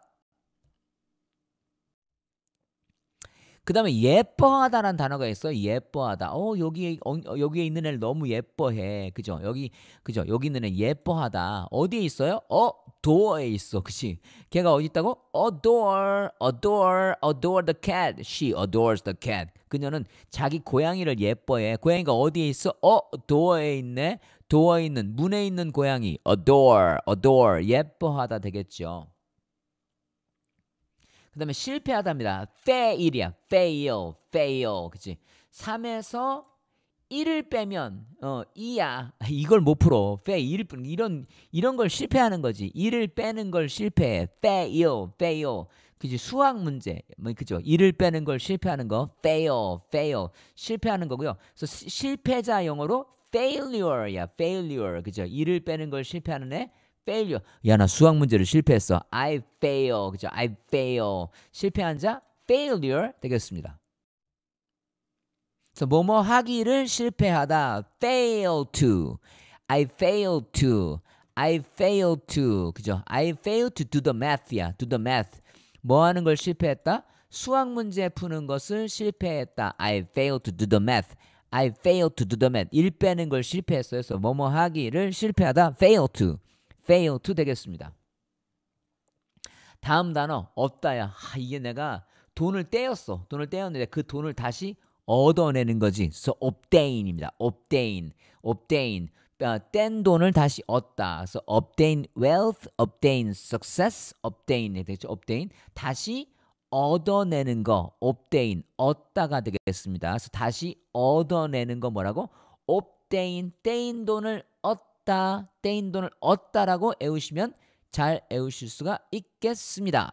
그 다음에 예뻐하다라는 단어가 있어요. 예뻐하다. 어, 여기에, 어, 여기에 있는 애를 너무 예뻐해. 그죠? 여기, 그죠? 여기 있는 애 예뻐하다. 어디에 있어요? 어, 도어에 있어. 그치? 걔가 어디 있다고? adore, adore, adore the cat. She adores the cat. 그녀는 자기 고양이를 예뻐해. 고양이가 어디에 있어? 어, door에 있네. 도어 o r 에 있는, 문에 있는 고양이. adore, adore. 예뻐하다 되겠죠. 그 다음에 실패하답니다 fail이야. fail, fail. 그치? 3에서 1을 빼면 어 2야. 이걸 못 풀어. fail 이런 이런 걸 실패하는 거지. 1을 빼는 걸 실패해. fail, fail. 그지 수학 문제 뭐 그죠 일을 빼는 걸 실패하는 거 fail fail 실패하는 거고요 그래서 시, 실패자 영어로 failure야 failure 그죠 일을 빼는 걸 실패하는 애 failure. 야, 나 수학 문제를 실패했어. I fail. 그죠? I fail. 실패한 자 failure 되겠습니다. 그래서 뭐뭐 하기를 실패하다. fail to. I fail to. I fail to. 그죠? I fail to do the math야. do the math. 뭐 하는 걸 실패했다? 수학 문제 푸는 것을 실패했다. I fail to do the math. I fail to do the math. 일 빼는 걸 실패했어요. 그래서 뭐뭐 하기를 실패하다. fail to. fail to 되겠습니다. 다음 단어 없다야. 아, 이게 내가 돈을 떼었어. 돈을 떼었는데 그 돈을 다시 얻어내는 거지. So obtain입니다. obtain, obtain. 아, 뗀 돈을 다시 얻다. So obtain wealth, obtain success, obtain 되겠죠. 네, obtain 다시 얻어내는 거 obtain 얻다가 되겠습니다. 그래 다시 얻어내는 거 뭐라고? obtain 떼인 돈을 얻 얻다, 떼인 돈을 얻다라고 외우시면 잘 외우실 수가 있겠습니다.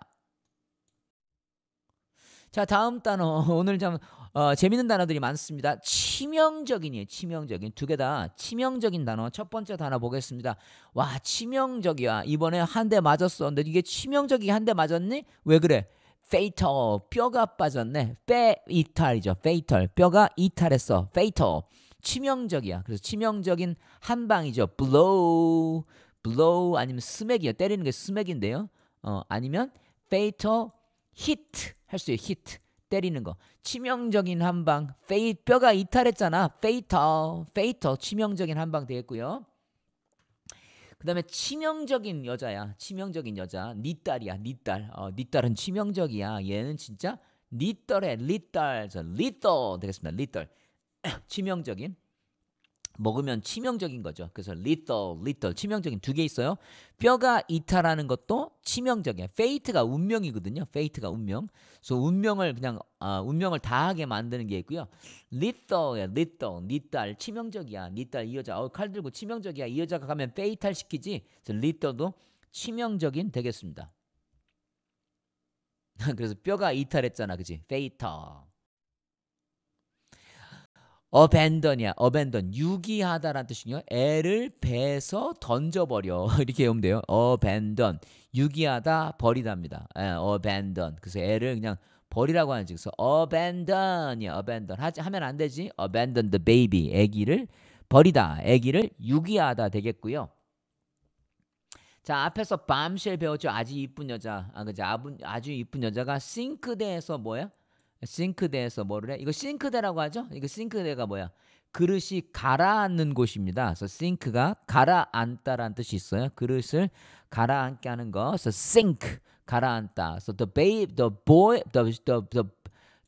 자, 다음 단어. 오늘 참 어, 재밌는 단어들이 많습니다. 치명적인이에요. 치명적인. 두 개다 치명적인 단어. 첫 번째 단어 보겠습니다. 와, 치명적이야. 이번에 한 대 맞았어. 근데 이게 치명적이 한 대 맞았니? 왜 그래? fatal. 뼈가 빠졌네. 페 이탈이죠. fatal. 뼈가 이탈했어. fatal. 치명적이야. 그래서 치명적인 한방이죠. blow, blow 아니면 스맥이야. 때리는 게 스맥인데요. 어, 아니면 fatal hit 할 수 있어요. hit 때리는 거. 치명적인 한방. 페이, 뼈가 이탈했잖아. fatal, fatal 치명적인 한방 되겠고요. 그다음에 치명적인 여자야. 치명적인 여자. 니 딸이야. 니 딸. 어, 니 딸은 치명적이야. 얘는 진짜 니 딸의 리 딸. 리더 되겠습니다. 리 딸. 치명적인 먹으면 치명적인 거죠. 그래서 l i t t l l i t t l 치명적인 두 개 있어요. 뼈가 이탈하는 것도 치명적이야. fate가 운명이거든요. fate가 운명. 그래서 운명을 그냥 아, 운명을 다하게 만드는 게 있고요. l i t t l l i t t l 니딸 치명적이야. 니딸 이 여자 어, 칼 들고 치명적이야. 이 여자가 가면 fatal 시키지. 그래서 l i t t l 도 치명적인 되겠습니다. 그래서 뼈가 이탈했잖아, 그지? fatal. abandon이야. abandon. 유기하다라는 뜻이요. 애를 배서 던져버려. 이렇게 외우면 돼요. abandon. 유기하다, 버리답니다. 예, abandon. 그래서 애를 그냥 버리라고 하는 즉서 abandon이야. abandon. 하지, 하면 안 되지. abandon the baby. 애기를 버리다. 애기를 유기하다 되겠고요. 자 앞에서 밤실 배웠죠 아주 이쁜 여자 아 그죠 아주 이쁜 여자가 싱크대에서 뭐야 싱크대에서 뭐를 해? 이거 싱크대라고 하죠? 이거 싱크대가 뭐야? 그릇이 가라앉는 곳입니다. 그래서 싱크가 가라앉다라는 뜻이 있어요. 그릇을 가라앉게 하는 거. 그래서 싱크 가라앉다. 그래서 the babe, the boy, the the the,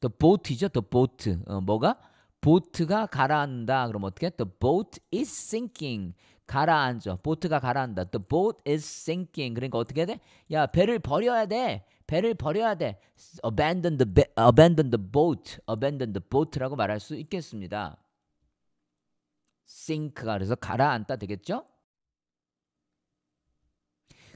the boat이죠. the boat. 어, 뭐가? 보트가 가라앉는다. 그럼 어떻게? The boat is sinking. 가라앉죠. 보트가 가라앉다. The boat is sinking. 그러니까 어떻게 돼? 야, 배를 버려야 돼. 배를 버려야 돼. abandon the abandon the boat, abandon the boat라고 말할 수 있겠습니다. sink가 그래서 가라앉다 되겠죠?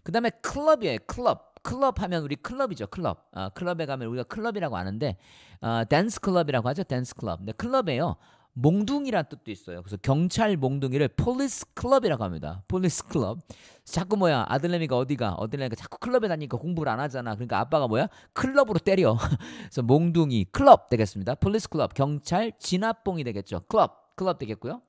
그다음에 클럽이에요. 클럽. 클럽 하면 우리 클럽이죠. 클럽. 아, 클럽에 가면 우리가 클럽이라고 아는데 아, 댄스 클럽이라고 하죠. 댄스 클럽. 근데 클럽에요. 몽둥이란 뜻도 있어요. 그래서 경찰 몽둥이를 폴리스 클럽이라고 합니다. 폴리스 클럽. 자꾸 뭐야 아들내미가 어디가 어들내니까 자꾸 클럽에 다니니까 공부를 안 하잖아. 그러니까 아빠가 뭐야 클럽으로 때려. 그래서 몽둥이 클럽 되겠습니다. 폴리스 클럽 경찰 진압봉이 되겠죠. 클럽 클럽 되겠고요.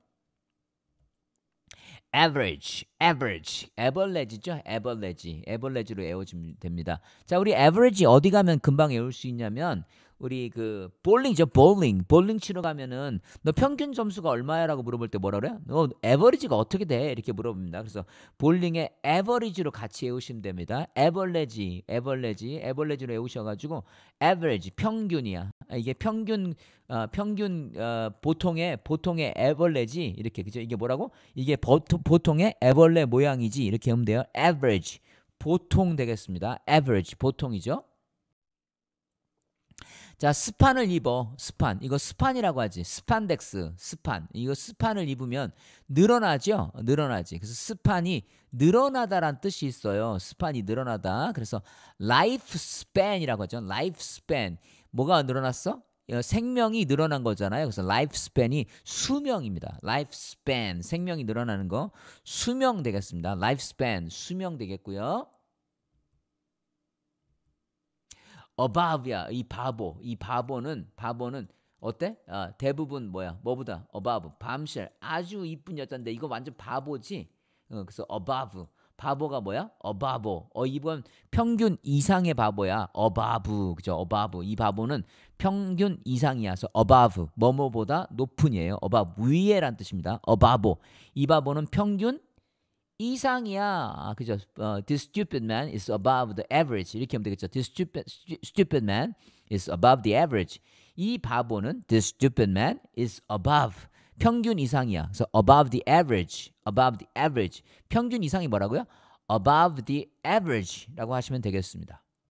average, average, average죠? average, average로 외워지면 됩니다. 자, 우리 average 어디 가면 금방 외울 수 있냐면 우리 그 볼링이죠 볼링 볼링 치러 가면은 너 평균 점수가 얼마야라고 물어볼 때 뭐라 그래요? 너 에버리지가 어떻게 돼? 이렇게 물어봅니다. 그래서 볼링의 에버리지로 같이 외우시면 됩니다. 에벌레지 에벌레지 에벌레지로 외우셔가지고 에버리지 평균이야. 이게 평균 어, 평균 어, 보통의 보통의 에벌레지 이렇게 그죠? 이게 뭐라고? 이게 보통, 보통의 에벌레 모양이지 이렇게 하면 돼요. 에 v 리지 보통 되겠습니다. 에 v 리지 보통이죠. 자, 스판을 입어. 스판. 이거 스판이라고 하지. 스판덱스. 스판. 이거 스판을 입으면 늘어나죠? 늘어나지. 그래서 스판이 늘어나다란 뜻이 있어요. 스판이 늘어나다. 그래서 라이프 스팬이라고 하죠. 라이프 스팬. 뭐가 늘어났어? 어, 생명이 늘어난 거잖아요. 그래서 라이프 스팬이 수명입니다. 라이프 스팬. 생명이 늘어나는 거. 수명 되겠습니다. 라이프 스팬. 수명 되겠고요. 어바 o 야이 바보 이 바보는 바보는 어때? 아, 대부분 뭐야 뭐보다 어바 o 밤쉘 아주 이쁜 여잔데 이거 완전 바보지. 어, 그래서 어바 o 바보가 뭐야? 어바보. 어 이번 평균 이상의 바보야. 어바브. 그죠? 어바브. 이 바보는 평균 이상이어서 어바브. 뭐뭐보다 높은이에요. 어바브 위에란 뜻입니다. 어바보. 이 바보는 평균 이상이야. 아, 그죠? 어, this stupid man is above the average. 이렇게 하면 되겠죠. This stupid, stupid man is above the average. 이 바보는 this stupid man is above. 평균 이상이야. 그래서 above the average. above the average. 평균 이상이 뭐라고요? above the average라고 하시면 되겠습니다.